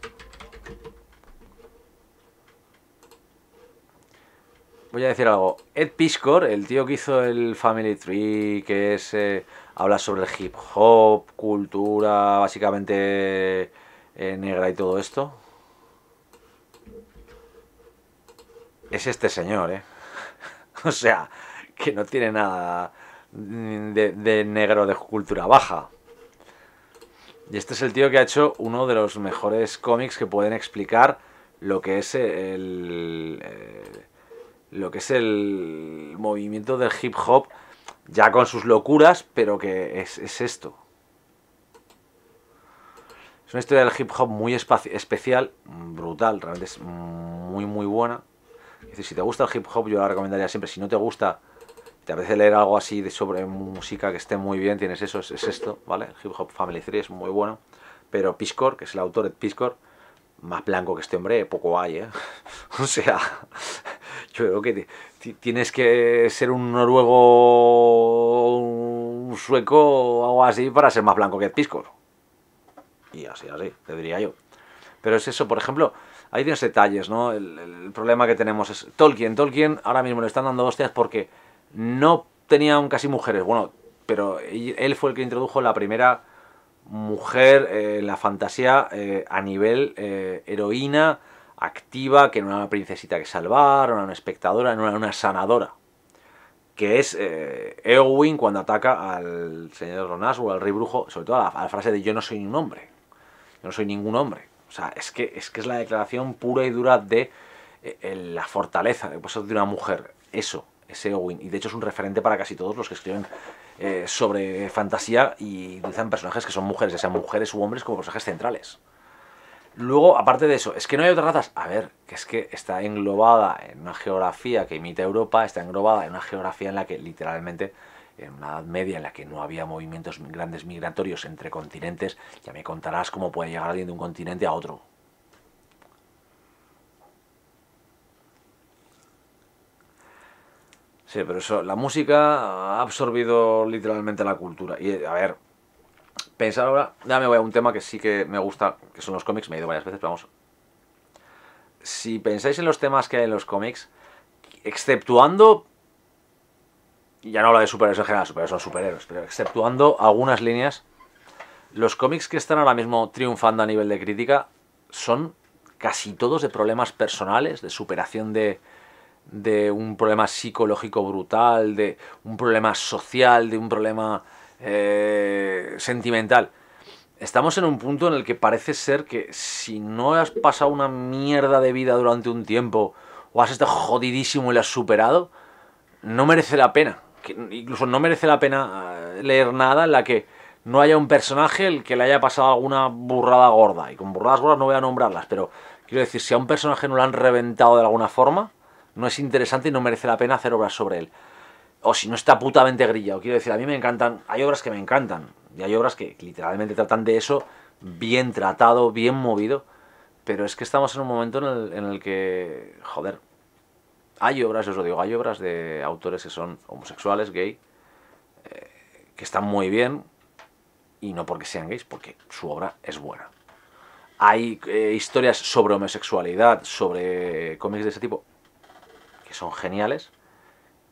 Speaker 1: Voy a decir algo. Ed Piscor, el tío que hizo el Family Tree, que es... Eh, habla sobre el hip hop, cultura, básicamente eh, negra y todo esto. Es este señor, ¿eh? [LAUGHS] O sea, que no tiene nada de, negro de cultura baja. Y este es el tío que ha hecho uno de los mejores cómics que pueden explicar lo que es el, eh, lo que es el movimiento del hip hop ya con sus locuras, pero que es, es esto. Es una historia del hip hop muy especial, brutal, realmente es muy muy buena si te gusta el hip hop, yo la recomendaría siempre. Si no te gusta, te apetece leer algo así de sobre música que esté muy bien, tienes eso, es, esto, ¿vale? hip Hop Family 3 es muy bueno. Pero Piscor, que es el autor de Piscor, más blanco que este hombre, poco hay, ¿eh? [LAUGHS] o sea, yo creo que tienes que ser un noruego, un sueco o algo así para ser más blanco que Piscor. Y así, así, te diría yo. Pero es eso, por ejemplo, hay unos detalles, ¿no? El, problema que tenemos es Tolkien. Tolkien ahora mismo le están dando hostias porque no tenían casi mujeres. Bueno, pero él fue el que introdujo la primera mujer eh, en la fantasía eh, a nivel eh, heroína, activa, que no era una princesita que salvar, no era una espectadora, no era una sanadora. Que es Eowyn cuando ataca al señor Ronas o al rey brujo, sobre todo la, a la frase de yo no soy un hombre, yo no soy ningún hombre o sea, es que es, que es la declaración pura y dura de eh, la fortaleza de, de una mujer. Eso, ese Owen. Y de hecho es un referente para casi todos los que escriben eh, sobre fantasía y dicen personajes que son mujeres, ya sean mujeres u hombres, como personajes centrales. Luego, aparte de eso, es que no hay otras razas. A ver, que es que está englobada en una geografía que imita Europa, está englobada en una geografía en la que literalmente en una edad media en la que no había movimientos grandes migratorios entre continentes, ya me contarás cómo puede llegar alguien de un continente a otro. Sí, pero eso, la música ha absorbido literalmente la cultura. Y, a ver, pensar ahora, ya me voy a un tema que sí que me gusta, que son los cómics, me he ido varias veces, pero vamos. Si pensáis en los temas que hay en los cómics, exceptuando ya no hablo de superhéroes en general, superhéroes son superhéroes, pero exceptuando algunas líneas, los cómics que están ahora mismo triunfando a nivel de crítica son casi todos de problemas personales, de superación de, de un problema psicológico brutal, de un problema social, de un problema eh, sentimental. Estamos en un punto en el que parece ser que si no has pasado una mierda de vida durante un tiempo o has estado jodidísimo y la has superado, no merece la pena incluso no merece la pena eh, leer nada en la que no haya un personaje el que le haya pasado alguna burrada gorda. Y con burradas gordas no voy a nombrarlas, pero quiero decir, si a un personaje no lo han reventado de alguna forma, no es interesante y no merece la pena hacer obras sobre él. O si no está putamente grillado. Quiero decir, a mí me encantan, hay obras que me encantan, y hay obras que literalmente tratan de eso, bien tratado, bien movido, pero es que estamos en un momento en el, en el que, joder, hay obras, os lo digo, hay obras de autores que son homosexuales, gay, eh, que están muy bien, y no porque sean gays, porque su obra es buena. Hay eh, historias sobre homosexualidad, sobre cómics de ese tipo, que son geniales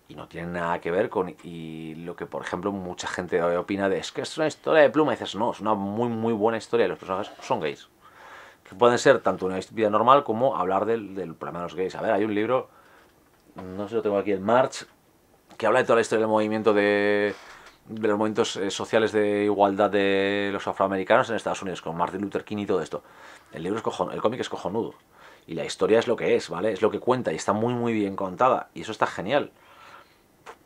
Speaker 1: y no tienen nada que ver con y lo que, por ejemplo, mucha gente opina de es que es una historia de pluma. Y dices, no, es una muy, muy buena historia y los personajes son gays. Que pueden ser tanto una vida normal como hablar del, del problema de los gays. A ver, hay un libro no sé, lo tengo aquí, el March, que habla de toda la historia del movimiento de, de los movimientos eh, sociales de igualdad de los afroamericanos en Estados Unidos, con Martin Luther King y todo esto. El libro es cojonudo, el cómic es cojonudo. Y la historia es lo que es, ¿vale? Es lo que cuenta y está muy, muy bien contada. Y eso está genial.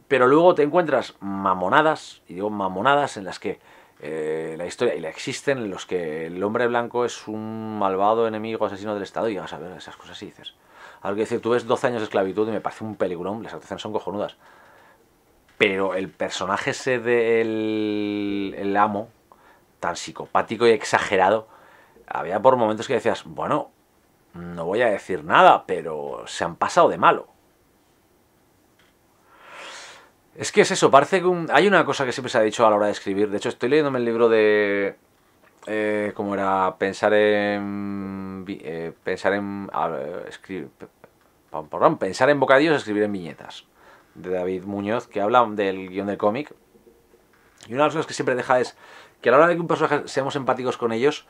Speaker 1: Pero luego te encuentras mamonadas, y digo mamonadas en las que eh, la historia, y la existen, en los que el hombre blanco es un malvado enemigo asesino del Estado, y vas a ver esas cosas y dices, algo que decir, tú ves 12 años de esclavitud y me parece un peligrón, las actuaciones son cojonudas. Pero el personaje ese del el amo, tan psicopático y exagerado, había por momentos que decías, bueno, no voy a decir nada, pero se han pasado de malo. Es que es eso, parece que hay una cosa que siempre se ha dicho a la hora de escribir. De hecho, estoy leyéndome el libro de eh, como era pensar en eh, pensar en escribir, pensar en bocadillos, escribir en viñetas de David Muñoz que habla del guión del cómic y una de las cosas que siempre deja es que a la hora de que un personaje seamos empáticos con ellos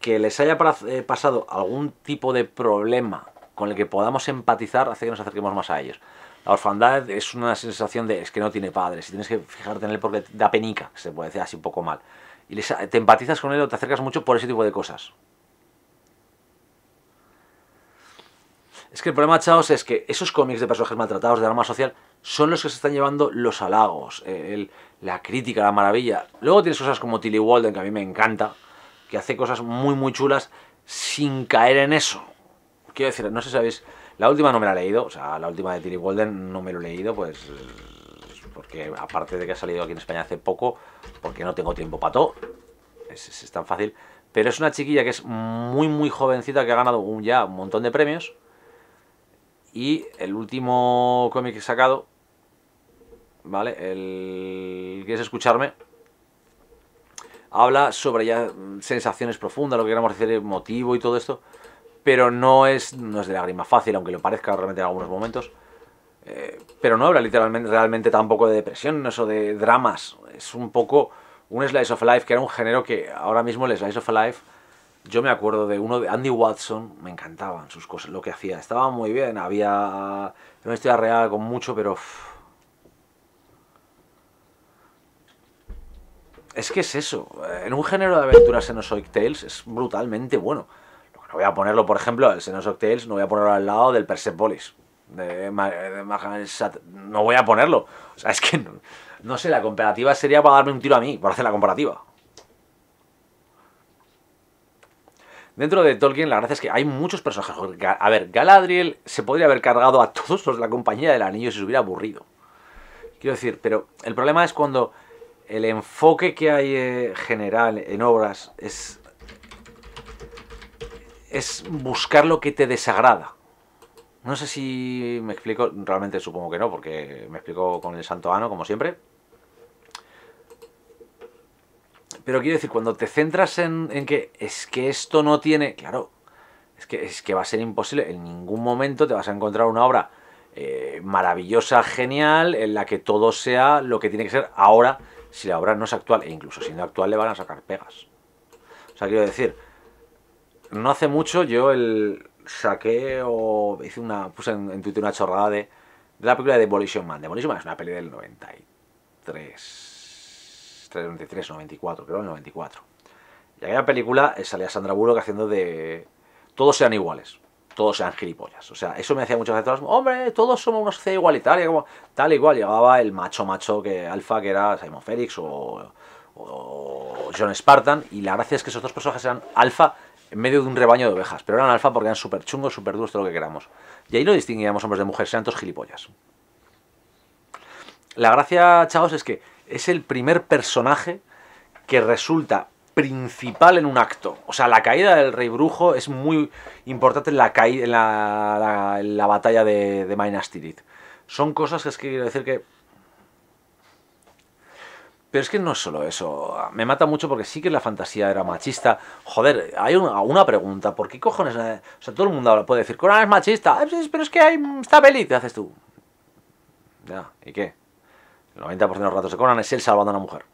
Speaker 1: que les haya eh, pasado algún tipo de problema con el que podamos empatizar hace que nos acerquemos más a ellos. La orfandad es una sensación de es que no tiene padres y tienes que fijarte en él porque da penica, se puede decir así un poco mal y te empatizas con él o te acercas mucho por ese tipo de cosas. Es que el problema, chavos, es que esos cómics de personajes maltratados, de arma social, son los que se están llevando los halagos, eh, la crítica, la maravilla. Luego tienes cosas como Tilly Walden, que a mí me encanta, que hace cosas muy, muy chulas sin caer en eso. Quiero decir, no sé si sabéis, la última no me la he leído, o sea, la última de Tilly Walden no me lo he leído, pues porque aparte de que ha salido aquí en España hace poco, porque no tengo tiempo para todo, es, tan fácil, pero es una chiquilla que es muy, muy jovencita, que ha ganado ya un montón de premios, y el último cómic que he sacado, ¿vale? El... es escucharme? Habla sobre ya sensaciones profundas, lo que queramos decir, motivo y todo esto, pero no es, no es de lágrima fácil, aunque lo parezca realmente en algunos momentos, eh, pero no habla literalmente realmente tampoco de depresión no eso de dramas. Es un poco un Slice of Life, que era un género que ahora mismo el Slice of Life, yo me acuerdo de uno de Andy Watson, me encantaban sus cosas, lo que hacía. Estaba muy bien, había una estoy real con mucho, pero... Es que es eso, en un género de aventuras Xenozoic Tales es brutalmente bueno. No voy a ponerlo, por ejemplo, el Xenozoic Tales, no voy a ponerlo al lado del Persepolis no voy a ponerlo. O sea, es que no, sé, la comparativa sería para darme un tiro a mí, para hacer la comparativa. Dentro de Tolkien, la verdad es que hay muchos personajes. A ver, Galadriel se podría haber cargado a todos los de la compañía del anillo si se hubiera aburrido. Quiero decir, pero el problema es cuando el enfoque que hay eh, general en obras es, es buscar lo que te desagrada no sé si me explico, realmente supongo que no, porque me explico con el santo ano, como siempre. Pero quiero decir, cuando te centras en, en que es que esto no tiene... Claro, es que, es que va a ser imposible. En ningún momento te vas a encontrar una obra eh, maravillosa, genial, en la que todo sea lo que tiene que ser ahora, si la obra no es actual. E incluso siendo actual le van a sacar pegas. O sea, quiero decir, no hace mucho yo el, saqué o hice una, puse en, Twitter una chorrada de, la película de Evolution Man. Evolution Man es una peli del 93, 93, 94, creo, el 94. Y aquella película eh, salía Sandra Bullock haciendo de... Todos sean iguales, todos sean gilipollas. O sea, eso me decía muchas veces, hombre, todos somos unos sociedad igualitaria, como tal igual. Llegaba el macho macho que alfa, que era Simon Félix o, o John Spartan, y la gracia es que esos dos personajes eran alfa en medio de un rebaño de ovejas, pero eran alfa porque eran súper chungos, súper duros, todo lo que queramos. Y ahí no distinguíamos hombres de mujeres, eran todos gilipollas. La gracia, chavos, es que es el primer personaje que resulta principal en un acto. O sea, la caída del rey brujo es muy importante en la, caída, en la, batalla de, de Son cosas que es que quiero decir que pero es que no es solo eso. Me mata mucho porque sí que la fantasía era machista. Joder, hay una, pregunta. ¿Por qué cojones? Eh? O sea, todo el mundo puede decir, Conan es machista. Ah, pues, pero es que hay esta peli. Te haces tú? Ya, ¿y qué? El 90% de los ratos de Conan es él salvando a una mujer.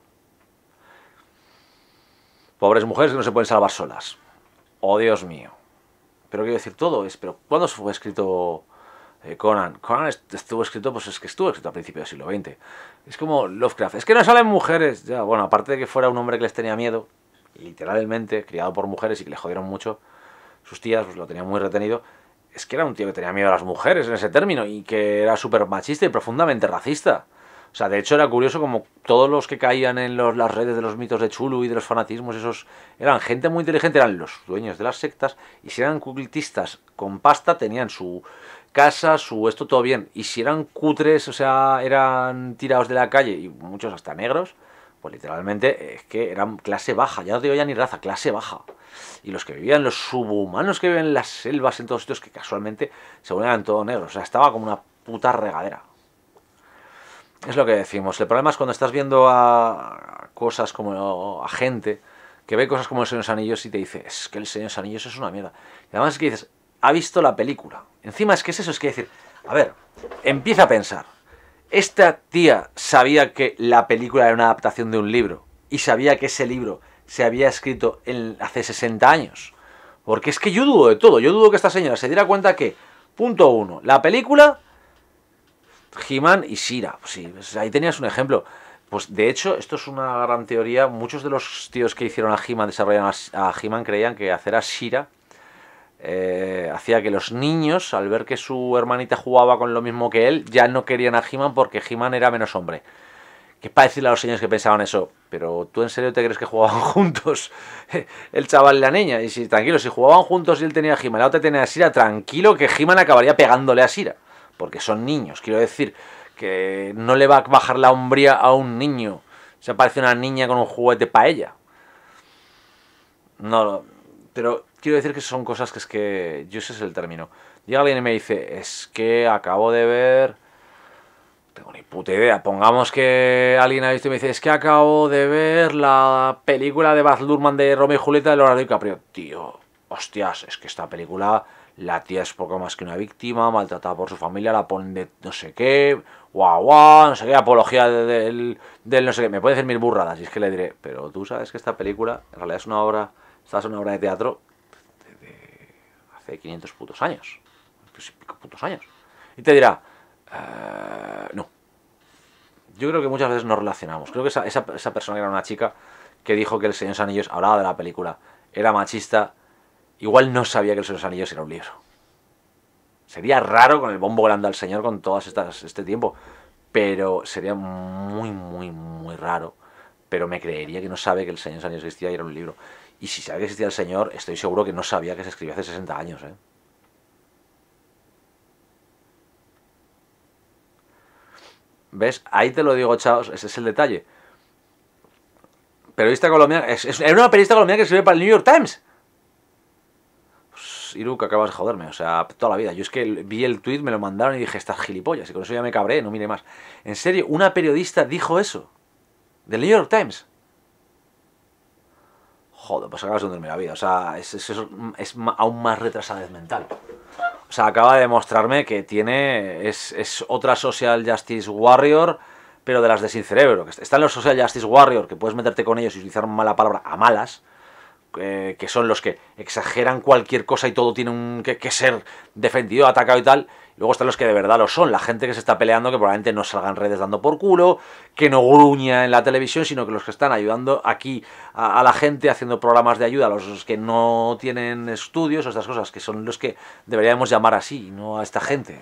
Speaker 1: Pobres mujeres que no se pueden salvar solas. Oh, Dios mío. Pero quiero decir, todo ¿Pero cuándo fue escrito eh, Conan. Conan estuvo escrito, pues es que estuvo escrito a principios del siglo XX. Es como Lovecraft. Es que no salen mujeres. Ya, bueno, aparte de que fuera un hombre que les tenía miedo, literalmente, criado por mujeres y que le jodieron mucho, sus tías pues, lo tenían muy retenido. Es que era un tío que tenía miedo a las mujeres en ese término y que era súper machista y profundamente racista. O sea, de hecho era curioso como todos los que caían en las redes de los mitos de Chulu y de los fanatismos, esos eran gente muy inteligente, eran los dueños de las sectas y si eran cultistas con pasta tenían su casa, su esto, todo bien. Y si eran cutres, o sea, eran tirados de la calle, y muchos hasta negros, pues literalmente es que eran clase baja, ya no digo ya ni raza, clase baja. Y los que vivían, los subhumanos que viven en las selvas, en todos sitios, que casualmente se volvían todo negros, o sea, estaba como una puta regadera. Es lo que decimos, el problema es cuando estás viendo a cosas como a gente que ve cosas como el Señor de los Anillos y te dice, es que el Señor de los Anillos es una mierda. Y además es que dices, ha visto la película. Encima es que es eso, es que decir, a ver, empieza a pensar. Esta tía sabía que la película era una adaptación de un libro y sabía que ese libro se había escrito hace 60 años. Porque es que yo dudo de todo, yo dudo que esta señora se diera cuenta que, punto uno, la película, He-Man y Shira, pues sí, pues ahí tenías un ejemplo. Pues de hecho, esto es una gran teoría. Muchos de los tíos que hicieron a He-Man, desarrollaron a He-Man, creían que hacer a Shira eh, hacía que los niños, al ver que su hermanita jugaba con lo mismo que él, ya no querían a He-Man porque He-Man era menos hombre. Que para decirle a los señores que pensaban eso, pero tú en serio te crees que jugaban [LAUGHS] juntos eh, el chaval y la niña. Y si tranquilo, si jugaban juntos y él tenía a He-Man, la otra tenía a Sira, tranquilo que He-Man acabaría pegándole a Sira. Porque son niños, quiero decir, que no le va a bajar la hombría a un niño. Se parece una niña con un juguete para ella. No, pero quiero decir que son cosas que es que. Yo sé es el término. Llega alguien y me dice, es que acabo de ver. Tengo ni puta idea. Pongamos que alguien ha visto y me dice, es que acabo de ver la película de Baz Luhrmann de Romeo y Julieta de Leonardo Caprio. Tío, hostias, es que esta película la tía es poco más que una víctima, maltratada por su familia, la ponen de no sé qué, guau, guau, no sé qué, apología del, del no sé qué. Me puede decir mil burradas y es que le diré, pero tú sabes que esta película en realidad es una obra, esta es una obra de teatro hace 500 putos años, años. Y te dirá, eh, no. Yo creo que muchas veces nos relacionamos. Creo que esa, esa, persona era una chica que dijo que El Señor de los Anillos hablaba de la película, era machista, igual no sabía que El Señor de los Anillos era un libro. Sería raro con el bombo grande al Señor con todas estas este tiempo, pero sería muy, muy, muy raro. Pero me creería que no sabe que El Señor de los existía y era un libro. Y si sabe que existía el Señor, estoy seguro que no sabía que se escribió hace 60 años. ¿eh? ¿Ves? Ahí te lo digo, chaos. ese es el detalle. Periodista colombiana, era una periodista colombiana que escribe para el New York Times. Pues, acabas de joderme, o sea, toda la vida. Yo es que vi el tweet, me lo mandaron y dije, estas gilipollas, y con eso ya me cabré, no mire más. En serio, una periodista dijo eso, del New York Times. Joder, pues acabas de dormir la vida. O sea, es, es, aún más retrasada mental. O sea, acaba de demostrarme que tiene. Es, otra Social Justice Warrior, pero de las de sin cerebro. Están los Social Justice Warrior, que puedes meterte con ellos y utilizar mala palabra a malas. Eh, que son los que exageran cualquier cosa y todo tiene que ser defendido, atacado y tal. Luego están los que de verdad lo son, la gente que se está peleando, que probablemente no salgan redes dando por culo, que no gruña en la televisión, sino que los que están ayudando aquí a, la gente, haciendo programas de ayuda a los que no tienen estudios, o estas cosas, que son los que deberíamos llamar así, no a esta gente.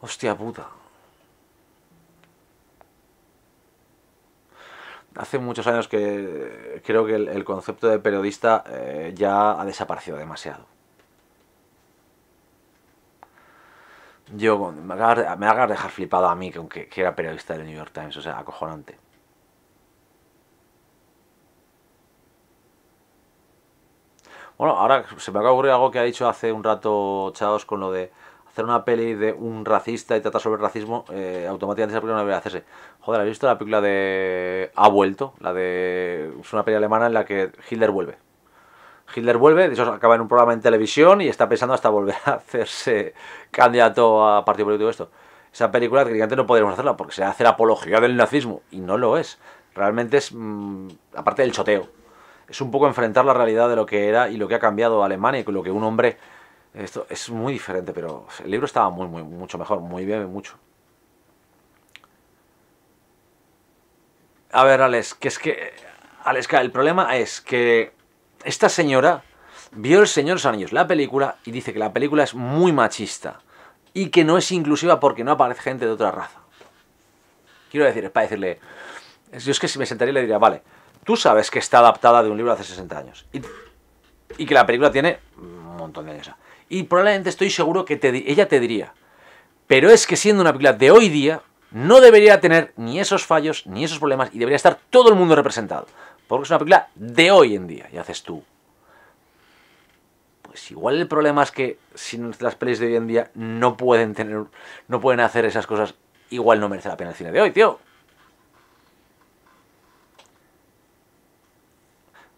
Speaker 1: Hostia puta. hace muchos años que creo que el, concepto de periodista eh, ya ha desaparecido demasiado. Yo, me haga dejar flipado a mí, que, aunque era periodista del New York Times, o sea, acojonante. Bueno, ahora se me ha ocurrido algo que ha dicho hace un rato Chaos con lo de hacer una peli de un racista y tratar sobre el racismo, eh, automáticamente esa película no debería hacerse. Joder, ¿habéis visto la película de Ha vuelto? La de. Es una peli alemana en la que Hitler vuelve. Hitler vuelve, de eso acaba en un programa en televisión y está pensando hasta volver a hacerse candidato a partido político esto. Esa película que no podríamos hacerla porque se hace la apología del nazismo y no lo es. Realmente es, mm, aparte del choteo, es un poco enfrentar la realidad de lo que era y lo que ha cambiado Alemania y lo que un hombre... Esto es muy diferente, pero el libro estaba muy, muy, mucho mejor, muy bien, mucho. A ver, Alex, que es que... Alex, el problema es que esta señora vio El Señor de la película, y dice que la película es muy machista y que no es inclusiva porque no aparece gente de otra raza. Quiero decir, es para decirle, yo es que si me sentaría le diría, vale, tú sabes que está adaptada de un libro hace 60 años y, que la película tiene un montón de años. Y probablemente estoy seguro que ella te diría, pero es que siendo una película de hoy día, no debería tener ni esos fallos, ni esos problemas, y debería estar todo el mundo representado. Porque es una película de hoy en día, y haces tú. Pues igual el problema es que si las pelis de hoy en día no pueden tener, no pueden hacer esas cosas, igual no merece la pena el cine de hoy, tío.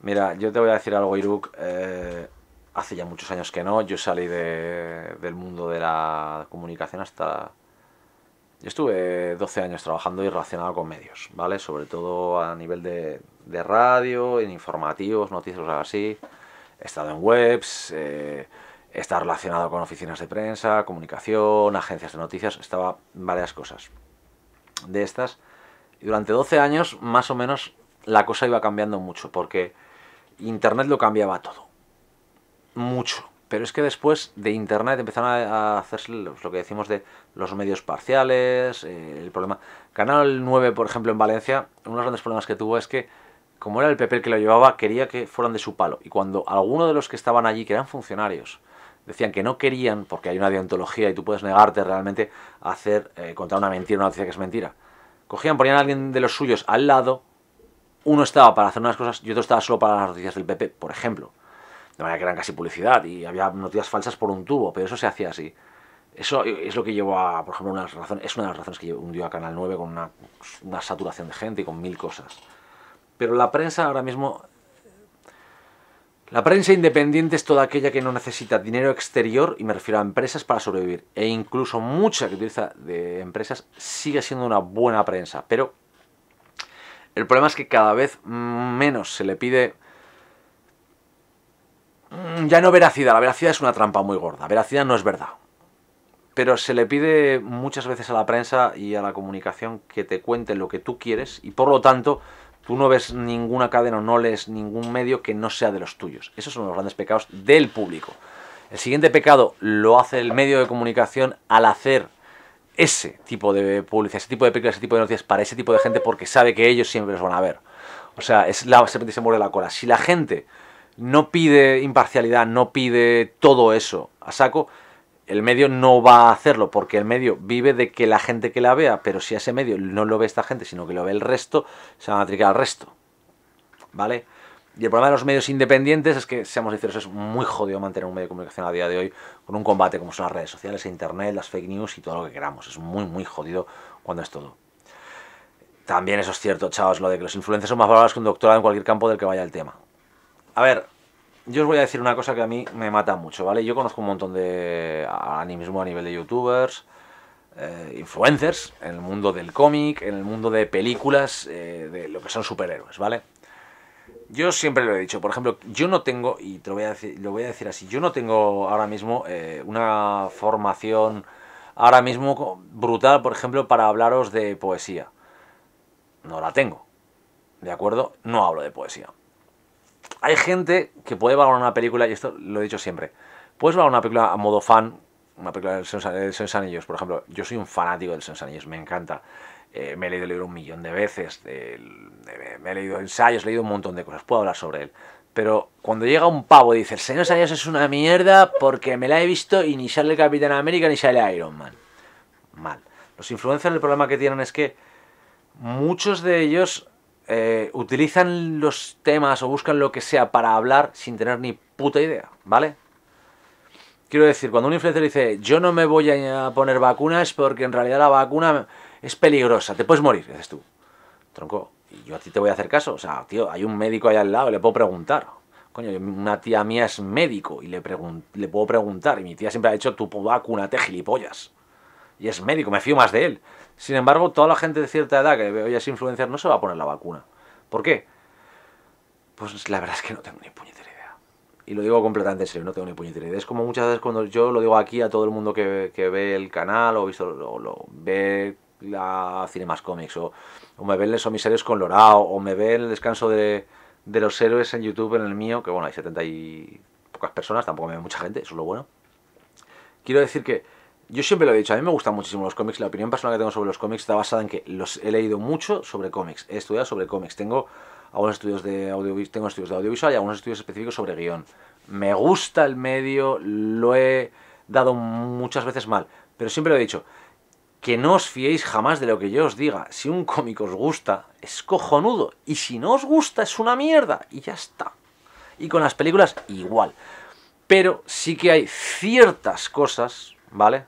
Speaker 1: Mira, yo te voy a decir algo, Iruk. Eh, hace ya muchos años que no. Yo salí de, del mundo de la comunicación hasta yo estuve 12 años trabajando y relacionado con medios, ¿vale? Sobre todo a nivel de, radio, en informativos, noticias, algo así. He estado en webs, eh, he estado relacionado con oficinas de prensa, comunicación, agencias de noticias, estaba varias cosas de estas. Y durante 12 años, más o menos, la cosa iba cambiando mucho, porque Internet lo cambiaba todo. Mucho. Pero es que después de Internet empezaron a hacerse lo que decimos de los medios parciales, eh, el problema... Canal 9, por ejemplo, en Valencia, uno de los grandes problemas que tuvo es que, como era el PP el que lo llevaba, quería que fueran de su palo. Y cuando alguno de los que estaban allí, que eran funcionarios, decían que no querían, porque hay una deontología y tú puedes negarte realmente a hacer, eh, contar una mentira, una noticia que es mentira. Cogían, ponían a alguien de los suyos al lado, uno estaba para hacer unas cosas y otro estaba solo para las noticias del PP, por ejemplo de manera que eran casi publicidad y había noticias falsas por un tubo, pero eso se hacía así. Eso es lo que llevó a, por ejemplo, una razón es una de las razones que hundió a Canal 9 con una, una, saturación de gente y con mil cosas. Pero la prensa ahora mismo... La prensa independiente es toda aquella que no necesita dinero exterior, y me refiero a empresas, para sobrevivir. E incluso mucha que utiliza de empresas sigue siendo una buena prensa. Pero el problema es que cada vez menos se le pide Mm, ya no veracidad, la veracidad es una trampa muy gorda, veracidad no es verdad. Pero se le pide muchas veces a la prensa y a la comunicación que te cuenten lo que tú quieres y por lo tanto tú no ves ninguna cadena o no lees ningún medio que no sea de los tuyos. Esos son los grandes pecados del público. El siguiente pecado lo hace el medio de comunicación al hacer ese tipo de publicidad, ese tipo de películas, ese tipo de noticias para ese tipo de gente porque sabe que ellos siempre los van a ver. O sea, es la serpiente se muere la cola. Si la gente no pide imparcialidad, no pide todo eso a saco, el medio no va a hacerlo porque el medio vive de que la gente que la vea, pero si a ese medio no lo ve esta gente, sino que lo ve el resto, se van a matricular al resto. ¿Vale? Y el problema de los medios independientes es que, seamos sinceros, es muy jodido mantener un medio de comunicación a día de hoy con un combate como son las redes sociales, internet, las fake news y todo lo que queramos. Es muy, muy jodido cuando es todo. También eso es cierto, chavos, lo de que los influencers son más valorados que un doctorado en cualquier campo del que vaya el tema. A ver, yo os voy a decir una cosa que a mí me mata mucho, ¿vale? Yo conozco un montón de, animismo a nivel de youtubers, eh, influencers, en el mundo del cómic, en el mundo de películas, eh, de lo que son superhéroes, ¿vale? Yo siempre lo he dicho, por ejemplo, yo no tengo, y te lo voy a decir, lo voy a decir así, yo no tengo ahora mismo eh, una formación ahora mismo brutal, por ejemplo, para hablaros de poesía. No la tengo, ¿de acuerdo? No hablo de poesía hay gente que puede valorar una película, y esto lo he dicho siempre, puedes valorar una película a modo fan, una película del Señor Anillos, por ejemplo. Yo soy un fanático del Señor Anillos, me encanta. Eh, me he leído el libro un millón de veces, me he leído ensayos, he leído un montón de cosas, puedo hablar sobre él. Pero cuando llega un pavo y dice, el Señor Anillos es una mierda porque me la he visto y ni sale el Capitán América ni sale Iron Man. Mal. Los influencers el problema que tienen es que muchos de ellos eh, utilizan los temas o buscan lo que sea para hablar sin tener ni puta idea, ¿vale? Quiero decir, cuando un influencer dice, yo no me voy a poner vacunas porque en realidad la vacuna es peligrosa, te puedes morir, dices tú. Tronco, y yo a ti te voy a hacer caso. O sea, tío, hay un médico ahí al lado, le puedo preguntar. Coño, una tía mía es médico y le, le puedo preguntar. Y mi tía siempre ha dicho, tú vacunate, gilipollas. Y es médico, me fío más de él. Sin embargo, toda la gente de cierta edad que veo ya es influencer no se va a poner la vacuna. ¿Por qué? Pues la verdad es que no tengo ni puñetera idea. Y lo digo completamente en serio, no tengo ni puñetera idea. Es como muchas veces cuando yo lo digo aquí a todo el mundo que, ve el canal o, visto, lo, ve la Cinemas Comics o, o me ven mis series con Lorao o me ve el descanso de, de los héroes en YouTube, en el mío, que bueno, hay 70 y pocas personas, tampoco me ve mucha gente, eso es lo bueno. Quiero decir que yo siempre lo he dicho, a mí me gustan muchísimo los cómics. La opinión personal que tengo sobre los cómics está basada en que los he leído mucho sobre cómics, he estudiado sobre cómics, tengo algunos estudios de tengo estudios de audiovisual y algunos estudios específicos sobre guión. Me gusta el medio, lo he dado muchas veces mal, pero siempre lo he dicho. Que no os fiéis jamás de lo que yo os diga. Si un cómic os gusta, es cojonudo. Y si no os gusta, es una mierda. Y ya está. Y con las películas, igual. Pero sí que hay ciertas cosas, ¿vale?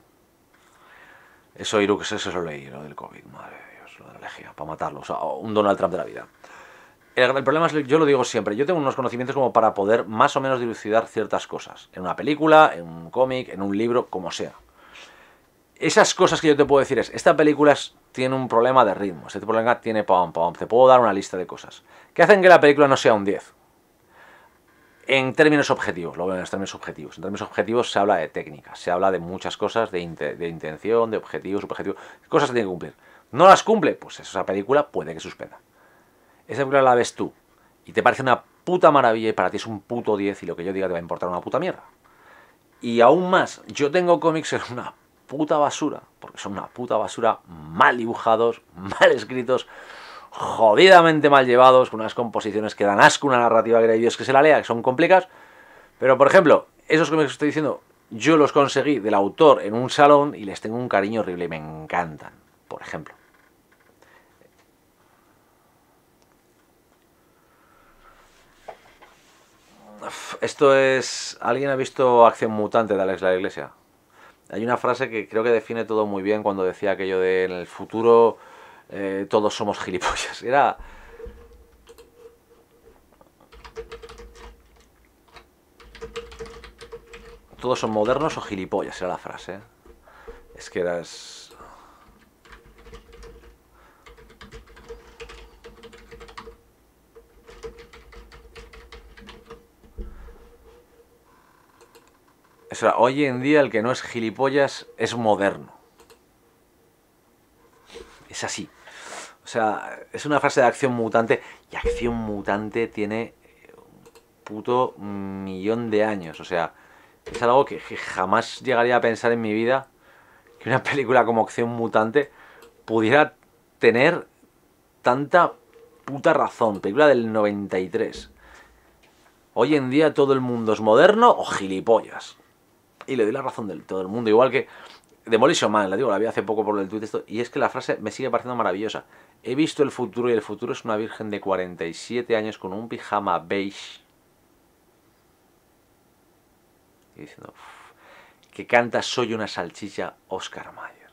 Speaker 1: Eso Irux, que eso lo leí, lo del COVID, madre de Dios, lo de la lejía, para matarlo, o sea, un Donald Trump de la vida. El, problema es, yo lo digo siempre, yo tengo unos conocimientos como para poder más o menos dilucidar ciertas cosas, en una película, en un cómic, en un libro, como sea. Esas cosas que yo te puedo decir es, esta película tiene un problema de ritmo, este problema tiene pam, pam, te puedo dar una lista de cosas, que hacen que la película no sea un 10, en términos objetivos, lo veo en los términos objetivos. En términos objetivos se habla de técnicas, se habla de muchas cosas, de, intención, de objetivos, subjetivos, cosas que tiene que cumplir. ¿No las cumple? Pues esa película puede que suspenda. Esa película la ves tú y te parece una puta maravilla y para ti es un puto 10 y lo que yo diga te va a importar una puta mierda. Y aún más, yo tengo cómics en una puta basura, porque son una puta basura mal dibujados, [LAUGHS] mal escritos, jodidamente mal llevados, con unas composiciones que dan asco, una narrativa que hay Dios que se la lea, que son complicadas... Pero, por ejemplo, esos que estoy diciendo, yo los conseguí del autor en un salón y les tengo un cariño horrible, ...y me encantan, por ejemplo. Esto es... ¿Alguien ha visto Acción Mutante de Alex La Iglesia? Hay una frase que creo que define todo muy bien cuando decía aquello de en el futuro eh, todos somos gilipollas. Era... Todos son modernos o gilipollas, era la frase. ¿eh? Es que eras... era, hoy en día el que no es gilipollas es moderno es así. O sea, es una frase de acción mutante y acción mutante tiene un puto millón de años. O sea, es algo que, jamás llegaría a pensar en mi vida que una [LAUGHS] película como acción mutante pudiera tener tanta puta razón. Película del 93. Hoy en día todo el mundo es moderno o gilipollas. Y le doy la razón del todo el mundo. Igual que Demolition Man, la digo, la vi hace poco por el tweet esto, y es que la frase me sigue pareciendo maravillosa. He visto el futuro y el futuro es una virgen de 47 años con un pijama beige. Y diciendo, que canta Soy una salchicha Oscar Mayer.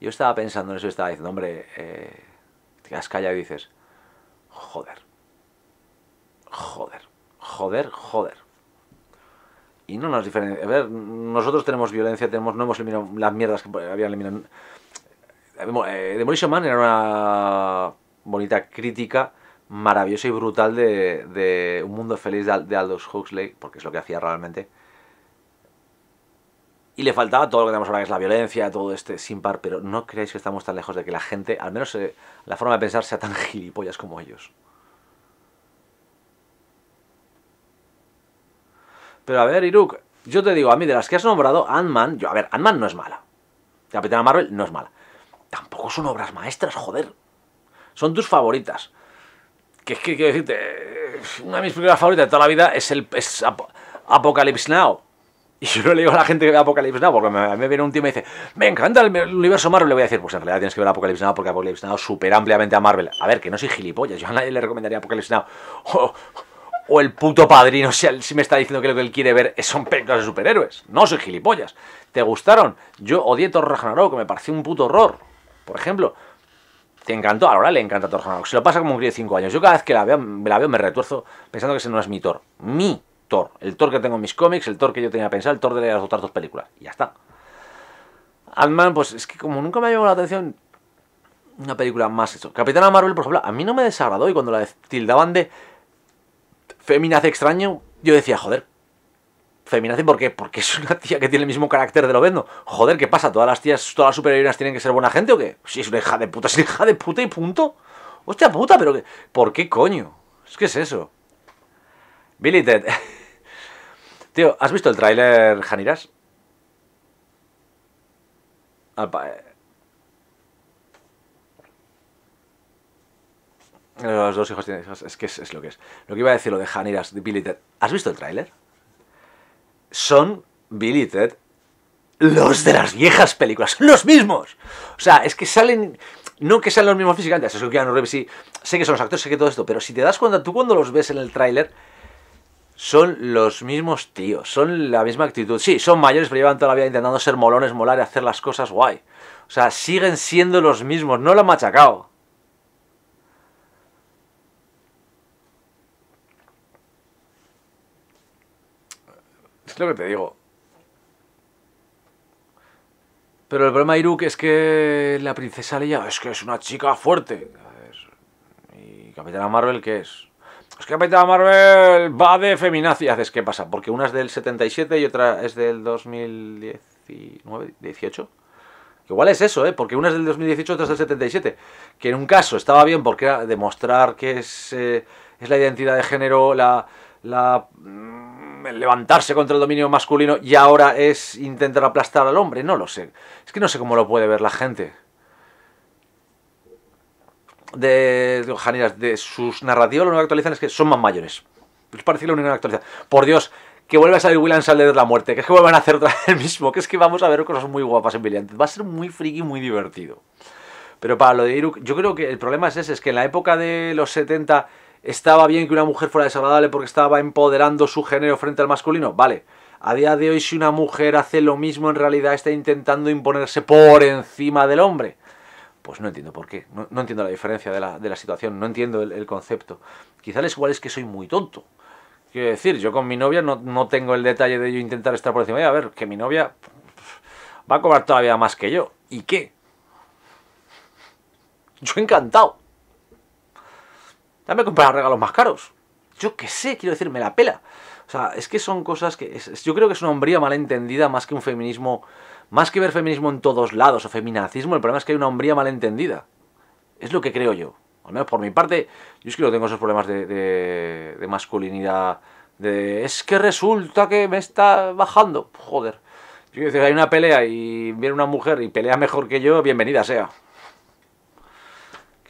Speaker 1: Yo estaba pensando en eso y estaba diciendo, hombre, eh, te has callado y dices, joder, joder, joder, joder y no nos diferencia. nosotros tenemos violencia, tenemos, no hemos eliminado las mierdas que habían eliminado. de eh, eh, Demolition Man era una bonita crítica maravillosa y brutal de, Un Mundo Feliz de, Aldous Huxley, porque es lo que hacía realmente. Y le faltaba todo lo que tenemos ahora, que es la violencia, todo este sin par, pero no creáis que estamos tan lejos de que la gente, al menos eh, la forma de pensar, sea tan [LAUGHS] gilipollas como ellos. Pero a ver, Iruk, yo te digo, a mí de las que has nombrado, Ant-Man, yo, a ver, Ant-Man no es mala. Capitana Marvel no es mala. Tampoco son obras maestras, joder. Son tus favoritas. Que es que quiero decirte, una de mis primeras favoritas de toda la vida es el Apocalypse Now. Y yo no le digo a la gente que ve Apocalypse Now, porque mí me viene un tío y me dice, me encanta el, universo Marvel, le voy a decir, pues en realidad tienes que ver Apocalypse Now, porque Apocalypse Now supera ampliamente a Marvel. A ver, que no soy gilipollas, yo a nadie le recomendaría Apocalypse Now. [LAUGHS] Oh, o el puto padrino si, si me está diciendo que lo que él quiere ver son películas de superhéroes. No soy gilipollas. ¿Te gustaron? Yo odié Thor Ragnarok, que me pareció un puto horror. Por ejemplo, te encantó, ahora le encanta Thor Ragnarok. Se lo pasa como un crío de 5 años. Yo cada vez que la veo, me retuerzo pensando que ese no es mi Thor. Mi Thor. El Thor que tengo en mis cómics, el Thor que yo tenía pensado, el Thor de las otras dos películas. Y ya está. Alman pues es que como nunca me ha llamado la atención una película más eso. Capitana Marvel, por ejemplo, a mí no me desagradó y cuando la tildaban de Feminaz extraño, yo decía, joder, feminaz ¿por qué? Porque es una tía que tiene el mismo carácter de vendo, Joder, ¿qué pasa? ¿Todas las tías, todas las superhéroes tienen que ser buena gente o qué? Si es una hija de puta, [LAUGHS] es una hija de puta y punto. Hostia puta, pero qué? ¿por qué coño? Es que es eso. Billy Ted. [LAUGHS] Tío, ¿has visto el tráiler Janiras? Eh, Eh, los dos hijos tienen hijos. Es que es, lo que es. Lo que iba a decir, lo de Janiras de Billy Ted. ¿Has visto el tráiler? Son Billy Ted los de las viejas películas. los mismos. O sea, es que salen... No que sean los mismos físicamente. Eso es que Sé que son los actores, sé que todo esto. Pero si te das cuenta, tú cuando los ves en el tráiler... Son los mismos tíos. Son la misma actitud. Sí, son mayores, pero llevan toda la vida intentando ser molones, molar y hacer las cosas guay. O sea, siguen siendo los mismos. No lo han machacado. lo que te digo. Pero el problema de Iruk es que la princesa Leia es que es una chica fuerte. ¿Y Capitana Marvel qué es? Es que Capitana Marvel va de feminacia. ¿Haces qué pasa? Porque una es del 77 y otra es del 2019, 18. Igual es eso, ¿eh? Porque una es del 2018 y otra es del 77. Que en un caso estaba bien porque era demostrar que es, eh, es la identidad de género, la, la mm, levantarse contra el dominio masculino y ahora es intentar aplastar al hombre. No lo sé. Es que no sé cómo lo puede ver la gente. De, sus narrativas lo único que actualizan es que son más mayores. Es parecido lo único que actualizan. Por Dios, que vuelva a salir William Sale de la muerte. Que es que vuelvan a hacer otra vez el mismo. Que es que vamos a ver cosas muy guapas en brillantes Va a ser muy friki, muy divertido. Pero para lo de Iruk, yo creo que el problema es ese. Es que en la época de los 70 ¿Estaba bien que una mujer fuera desagradable porque estaba empoderando su género frente al masculino? Vale. A día de hoy, si una mujer hace lo mismo, en realidad está intentando imponerse por encima del hombre. Pues no entiendo por qué. No, entiendo la diferencia de la, situación. No entiendo el, concepto. Quizá les igual es que soy muy tonto. Quiero decir, yo con mi novia no, no tengo el detalle de yo intentar estar por encima de A ver, que mi novia va a cobrar todavía más que yo. ¿Y qué? Yo encantado. Dame a comprar regalos más caros. Yo qué sé, quiero decir, me la pela. O sea, es que son cosas que. yo creo que es una hombría malentendida más que un feminismo. Más que ver feminismo en todos lados o feminazismo, el problema es que hay una hombría malentendida. Es lo que creo yo. por mi parte, yo es que no tengo esos problemas de, masculinidad. De, es que resulta que me está bajando. Joder. Yo quiero decir, hay una pelea y viene una mujer y pelea mejor que yo, bienvenida sea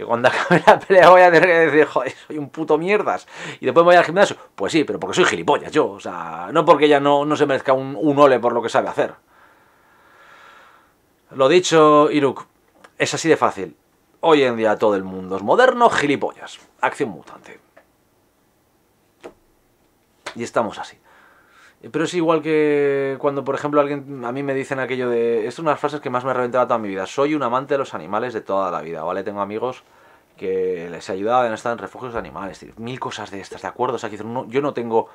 Speaker 1: que cuando [LAUGHS] acabe la pelea voy a tener que decir, joder, soy un puto mierdas. Y después me voy al gimnasio. Pues sí, pero porque soy gilipollas yo. O sea, no porque ella no, se merezca un, un ole por lo que sabe hacer. Lo dicho, Iruk, es así de fácil. Hoy en día todo el mundo es moderno, gilipollas. Acción mutante. Y estamos así. Pero es igual que cuando, por ejemplo, alguien a mí me dicen aquello de... Es una de las frases que más me ha reventado toda mi vida. Soy un amante de los animales de toda la vida, ¿vale? Tengo amigos que les he ayudado a estar en refugios de animales. Mil cosas de estas, ¿de acuerdo? O sea, no, yo no tengo...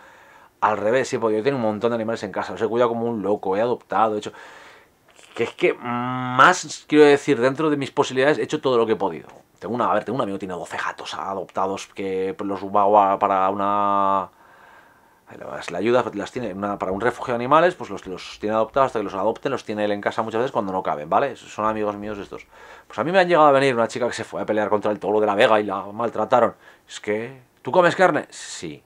Speaker 1: Al revés, sí, porque yo tengo un montón de animales en casa. Los he cuidado como un loco, he adoptado, he hecho... Que es que más, quiero decir, dentro de mis posibilidades he hecho todo lo que he podido. Tengo una, a ver, tengo un amigo que tiene 12 gatos adoptados que los va para una la ayuda las tiene para un refugio de animales, pues los, los tiene adoptados hasta que los adopten, los tiene él en casa muchas veces cuando no caben, ¿vale? Son amigos míos estos. Pues a mí me han llegado a venir una chica que se fue a pelear contra el toro de la Vega y la maltrataron. Es que, ¿tú comes carne? Sí.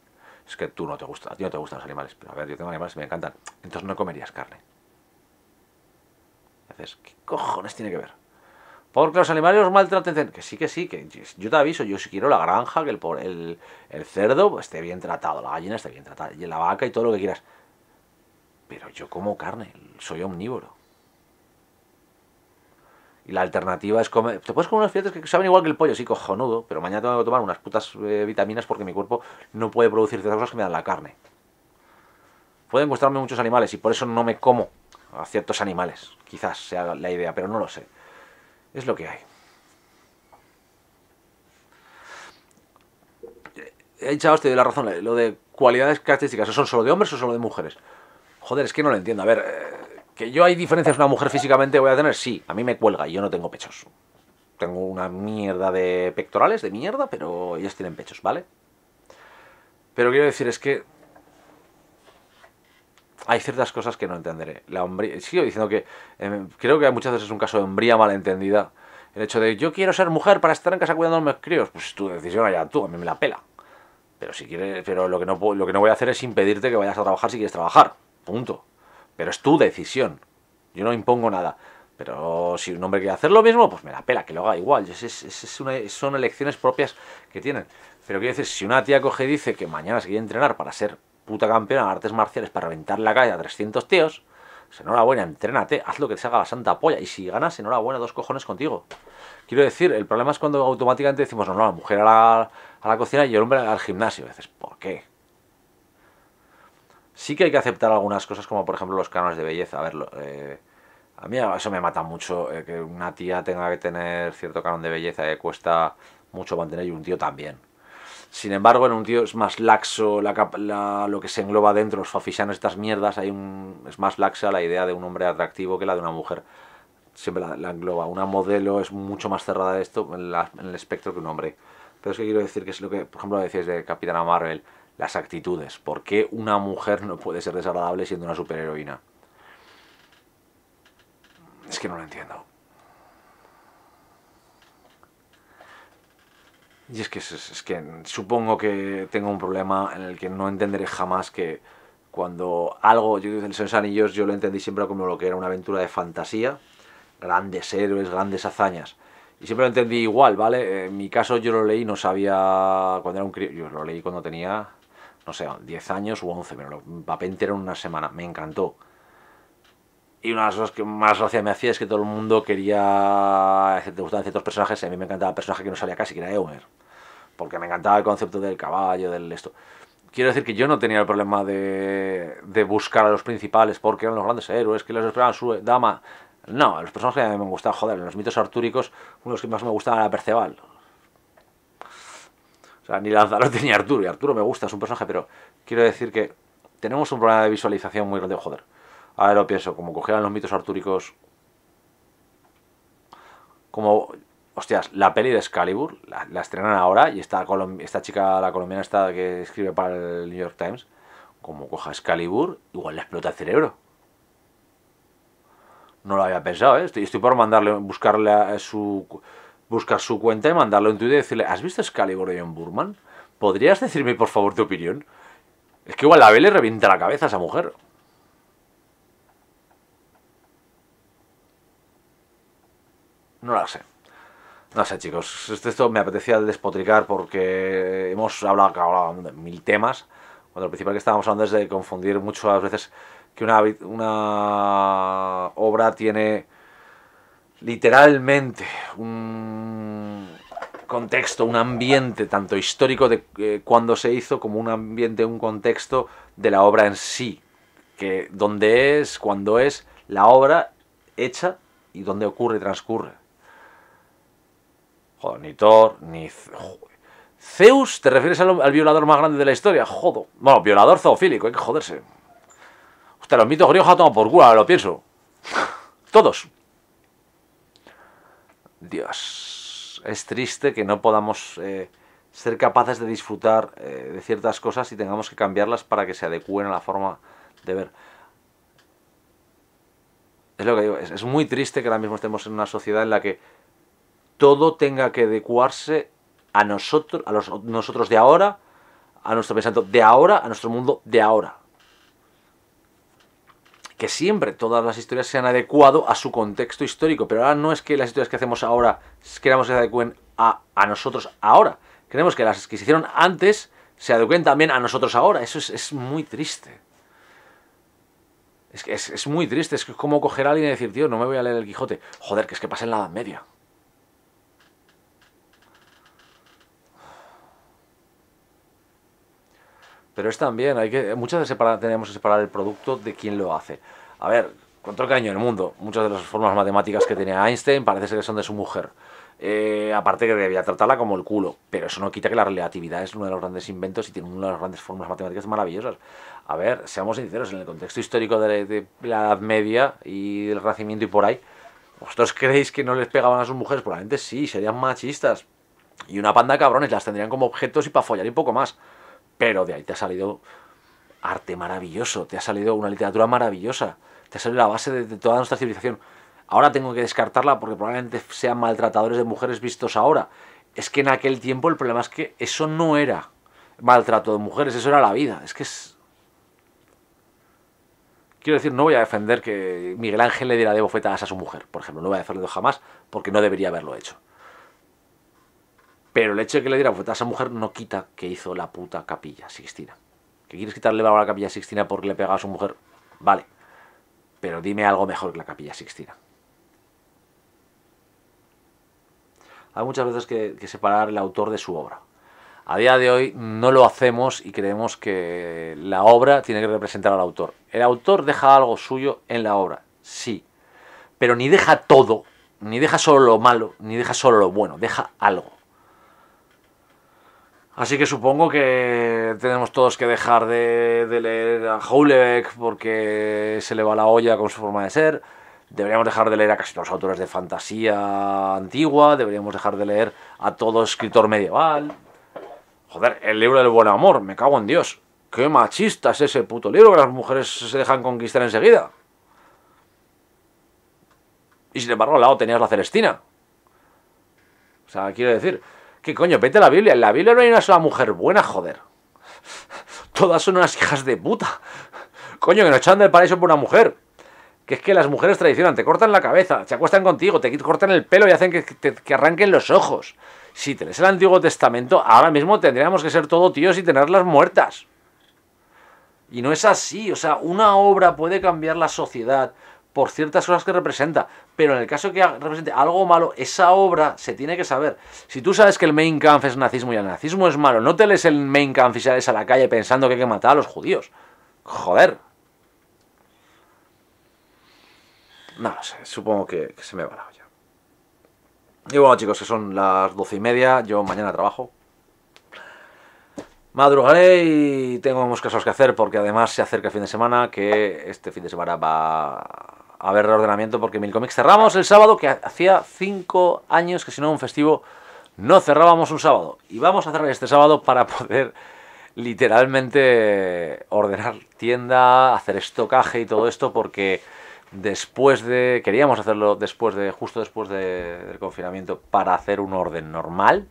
Speaker 1: Es que tú no te gusta, a no te gustan los animales, pero a ver, yo tengo animales y me encantan. Entonces no comerías carne. Entonces, ¿qué cojones tiene que ver? Porque los animales los maltraten. Que sí, que sí, que yo te aviso, yo si quiero la granja, que el, el, cerdo esté bien tratado, la gallina esté bien tratada, y la vaca y todo lo que quieras. Pero yo como carne, soy omnívoro. Y la alternativa es comer... Te puedes comer unos fideos que saben igual que el pollo, sí, cojonudo, pero mañana tengo que tomar unas putas eh, vitaminas porque mi cuerpo no puede producir ciertas cosas que me dan la carne. Pueden mostrarme muchos animales y por eso no me como a ciertos animales. Quizás sea la idea, pero no lo sé es lo que hay. he eh, echado te doy la razón. Lo de cualidades características, son solo de hombres o solo de mujeres? Joder, es que no lo entiendo. A ver, eh, que yo hay diferencias una mujer físicamente voy a tener, sí, a mí me cuelga y yo no tengo pechos. Tengo una mierda de pectorales, de mierda, pero ellas tienen pechos, ¿vale? Pero quiero decir, es que hay ciertas cosas que no entenderé. La hombría, sigo diciendo que em, creo que muchas veces es un caso de hombría malentendida. El hecho de yo quiero ser mujer para estar en casa cuidando a mis críos, pues es tu decisión allá tú, a mí me la pela. Pero si quieres, pero lo que no lo que no voy a hacer es impedirte que vayas a trabajar si quieres trabajar. Punto. Pero es tu decisión. Yo no impongo nada. Pero si un hombre quiere hacer lo mismo, pues me la pela, que lo haga igual. Es, son elecciones propias que tienen. Pero quiero decir, si una tía coge y dice que mañana se quiere entrenar para ser puta campeona de artes marciales para reventar la calle a 300 tíos, pues enhorabuena, entrénate, haz lo que te salga la santa polla. Y si ganas, enhorabuena, dos cojones contigo. Quiero decir, el problema es cuando automáticamente decimos, no, no, la mujer a la, a la cocina y el hombre al gimnasio. Y dices, ¿por qué? Sí que hay que aceptar algunas cosas, como por ejemplo los cánones de belleza. A ver, eh, a mí eso me mata mucho, eh, que una tía tenga que tener cierto canon de belleza que cuesta mucho mantener y un tío también. Sin embargo, en un tío es más laxo lo que se engloba dentro, los fafisanos, estas mierdas, hay un, es más laxa la idea de un hombre atractivo que la de una mujer. Siempre la, engloba. Una modelo es mucho más cerrada de esto en, en, el espectro que un hombre. Pero es que quiero decir que es lo que, por ejemplo, decías de Capitana Marvel, las actitudes. ¿Por qué una mujer no puede ser desagradable siendo una superheroína? Es que no lo entiendo. Y es que, es, que supongo que tengo un problema en el que no entenderé jamás que cuando algo, yo en Anillos, yo lo entendí siempre como lo que era una aventura de fantasía, grandes héroes, grandes hazañas. Y siempre lo entendí igual, ¿vale? En mi caso yo lo leí, no sabía cuando era un crío, yo lo leí cuando tenía, no sé, 10 años u 11, pero lo papé entero en una semana, me encantó. Y una de las cosas que más gracia me hacía es que todo el mundo quería, te gustaban ciertos personajes, a mí me encantaba el personaje que no sabía casi, que era Eomer porque me encantaba el concepto del caballo, del esto. Quiero decir que yo no tenía el problema de, de buscar a los principales porque eran los grandes héroes, que los esperaban su dama. No, los personajes que a mí me gustaban, joder, en los mitos artúricos, uno de los que más me gustaba era Perceval. O sea, ni Lanzarote [LAUGHS] ni Arturo, y Arturo me gusta, es un personaje, pero quiero decir que tenemos un problema de visualización muy grande, joder. Ahora lo pienso, como cogieran los mitos artúricos como Hostias, la peli de Excalibur, la, estrenan ahora y esta, esta chica, la colombiana esta que escribe para el New York Times, como coja Excalibur, igual le explota el cerebro. No lo había pensado, ¿eh? Estoy, estoy por mandarle, buscarle su, buscar su cuenta y mandarlo en Twitter y decirle, ¿has visto Excalibur de John Burman? ¿Podrías decirme, por favor, tu opinión? Es que igual la vele revienta la cabeza a esa mujer. No la sé. No sé, chicos, esto me apetecía despotricar porque hemos hablado, de mil temas. Cuando lo principal que estábamos hablando es de confundir muchas veces que una, obra tiene literalmente un contexto, un ambiente tanto histórico de eh, cuando se hizo como un ambiente, un contexto de la obra en sí, que donde es, cuando es la obra hecha y donde ocurre, transcurre. Joder, ni Thor, ni... Zeus, ¿te refieres al, violador más grande de la historia? Jodo. Bueno, violador zoofílico, hay que joderse. Usted, los mitos griegos ha tomado por culo, lo pienso. [LAUGHS] Todos. Dios. Es triste que no podamos eh, ser capaces de disfrutar eh, de ciertas cosas y tengamos que cambiarlas para que se adecúen a la forma de ver. Es lo que digo, es muy triste que ahora mismo estemos en una sociedad en la que todo tenga que adecuarse a nosotros, a los, nosotros de ahora, a nuestro pensamiento de ahora, a nuestro mundo de ahora. Que siempre todas las historias se han adecuado a su contexto histórico, pero ahora no es que las historias que hacemos ahora queramos que se adecuen a, nosotros ahora. Queremos que las que se hicieron antes se adecuen también a nosotros ahora. Eso es, muy triste. Es es, es, muy triste, es como coger a alguien y decir, tío, no me voy a leer el Quijote. Joder, que es que pasa en la Edad Media. Pero es también, hay que, muchas veces tenemos que separar el producto de quién lo hace. A ver, caño en el mundo, muchas de las formas matemáticas que tenía Einstein parece ser que son de su mujer. Eh, aparte que debía tratarla como el culo, pero eso no quita que la relatividad es uno de los grandes inventos y tiene una de las grandes formas matemáticas maravillosas. A ver, seamos sinceros, en el contexto histórico de la, Edad Media y del Renacimiento y por ahí, ¿vosotros creéis que no les pegaban a sus mujeres? Probablemente sí, serían machistas. Y una panda de cabrones, las tendrían como objetos y para follar y poco más. Pero de ahí te ha salido arte maravilloso, te ha salido una literatura maravillosa, te ha salido la base de, toda nuestra civilización. Ahora tengo que descartarla porque probablemente sean maltratadores de mujeres vistos ahora. Es que en aquel tiempo el problema es que eso no era maltrato de mujeres, eso era la vida. Es que es, Quiero decir, no voy a defender que Miguel Ángel le diera de bofetadas a su mujer, por ejemplo, no voy a defenderlo jamás porque no debería haberlo hecho. Pero el hecho de que le diera a esa mujer no quita que hizo la puta capilla Sixtina. ¿Que quieres quitarle la capilla Sixtina porque le pegaba a su mujer? Vale. Pero dime algo mejor que la capilla Sixtina. Hay muchas veces que separar el autor de su obra. A día de hoy no lo hacemos y creemos que la obra tiene que representar al autor. El autor deja algo suyo en la obra, sí. Pero ni deja todo, ni deja solo lo malo, ni deja solo lo bueno, deja algo. Así que supongo que tenemos todos que dejar de, leer a Houlebeck porque se le va la olla con su forma de ser. Deberíamos dejar de leer a casi todos los autores de fantasía antigua. Deberíamos dejar de leer a todo escritor medieval. Joder, el libro del buen amor, me cago en Dios. Qué machista es ese puto libro que las mujeres se dejan conquistar enseguida. Y sin embargo, al lado tenías la Celestina. O sea, quiero decir, que coño? Vete a la Biblia. En la Biblia no hay una sola mujer buena, joder. Todas son unas hijas de puta. Coño, que nos echan del paraíso por una mujer. Que es que las mujeres traicionan, te cortan la cabeza, se acuestan contigo, te cortan el pelo y hacen que, te, que arranquen los ojos. Si tenés el Antiguo Testamento, ahora mismo tendríamos que ser todo tíos y tenerlas muertas. Y no es así, o sea, una obra puede cambiar la sociedad por ciertas cosas que representa, pero en el caso que represente algo malo, esa obra se tiene que saber. Si tú sabes que el main camp es nazismo y el nazismo es malo, no te lees el main camp y sales a la calle pensando que hay que matar a los judíos. Joder. No, sé, supongo que, se me va la olla. Y bueno, chicos, que son las doce y media, yo mañana trabajo. Madrugaré y tengo más casos que hacer porque además se acerca el fin de semana, que este fin de semana va a ver reordenamiento porque Mil Comics cerramos el sábado, que hacía cinco años que si no un festivo no cerrábamos un sábado. Y vamos a cerrar este sábado para poder literalmente ordenar tienda, hacer estocaje y todo esto porque después de queríamos hacerlo después de justo después del confinamiento para hacer un orden normal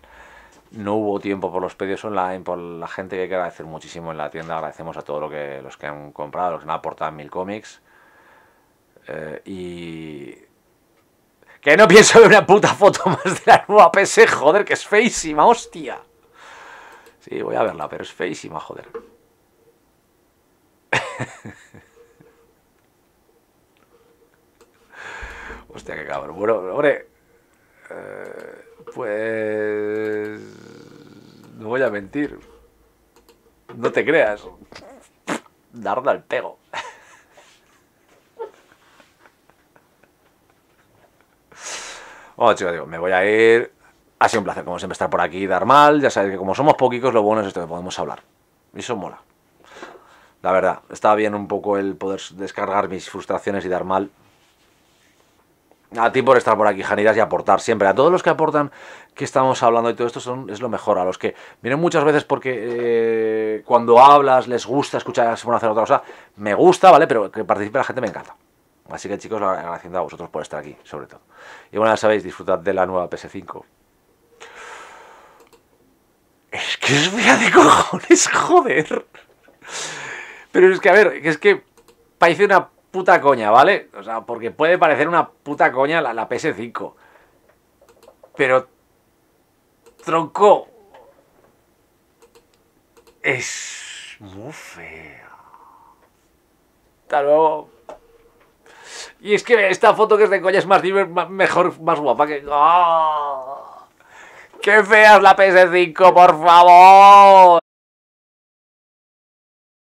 Speaker 1: no hubo tiempo por los pedidos online por la gente que hay que agradecer muchísimo en la tienda agradecemos a todos lo que, los que han comprado los que han aportado mil Comics eh, y que no [LAUGHS] pienso ver una puta foto más de la nueva PC, joder, que es feísima, hostia. Sí, voy a verla, pero es feísima, joder. [LAUGHS] hostia, qué cabrón. Bueno, hombre, eh, pues... No voy a mentir. No te creas. [LAUGHS] Darda el pego. Bueno, oh, chicos, me voy a ir. Ha sido un placer, como siempre, estar por aquí y dar mal. Ya sabéis que como somos poquicos, lo bueno es esto que podemos hablar. Y eso mola. La verdad, estaba bien un poco el poder descargar mis frustraciones y dar mal. A ti por estar por aquí, Janiras, y aportar siempre. A todos los que aportan que estamos hablando y todo esto son, es lo mejor. A los que vienen muchas veces porque eh, cuando hablas les gusta escuchar a hacer otra cosa. Me gusta, ¿vale? Pero que participe la gente me encanta. Así que chicos, agradeciendo a vosotros por estar aquí, sobre todo. Y bueno, ya sabéis, disfrutad de la nueva PS5. Es que es una de cojones, joder. Pero es que, a ver, es que parece una puta coña, ¿vale? O sea, porque puede parecer una puta coña la, la PS5. Pero... Tronco... Es muy fea. Hasta luego. Y es que esta foto que es de coña es más mejor, más guapa que... ¡ah! ¡Qué fea es la PS5, por favor!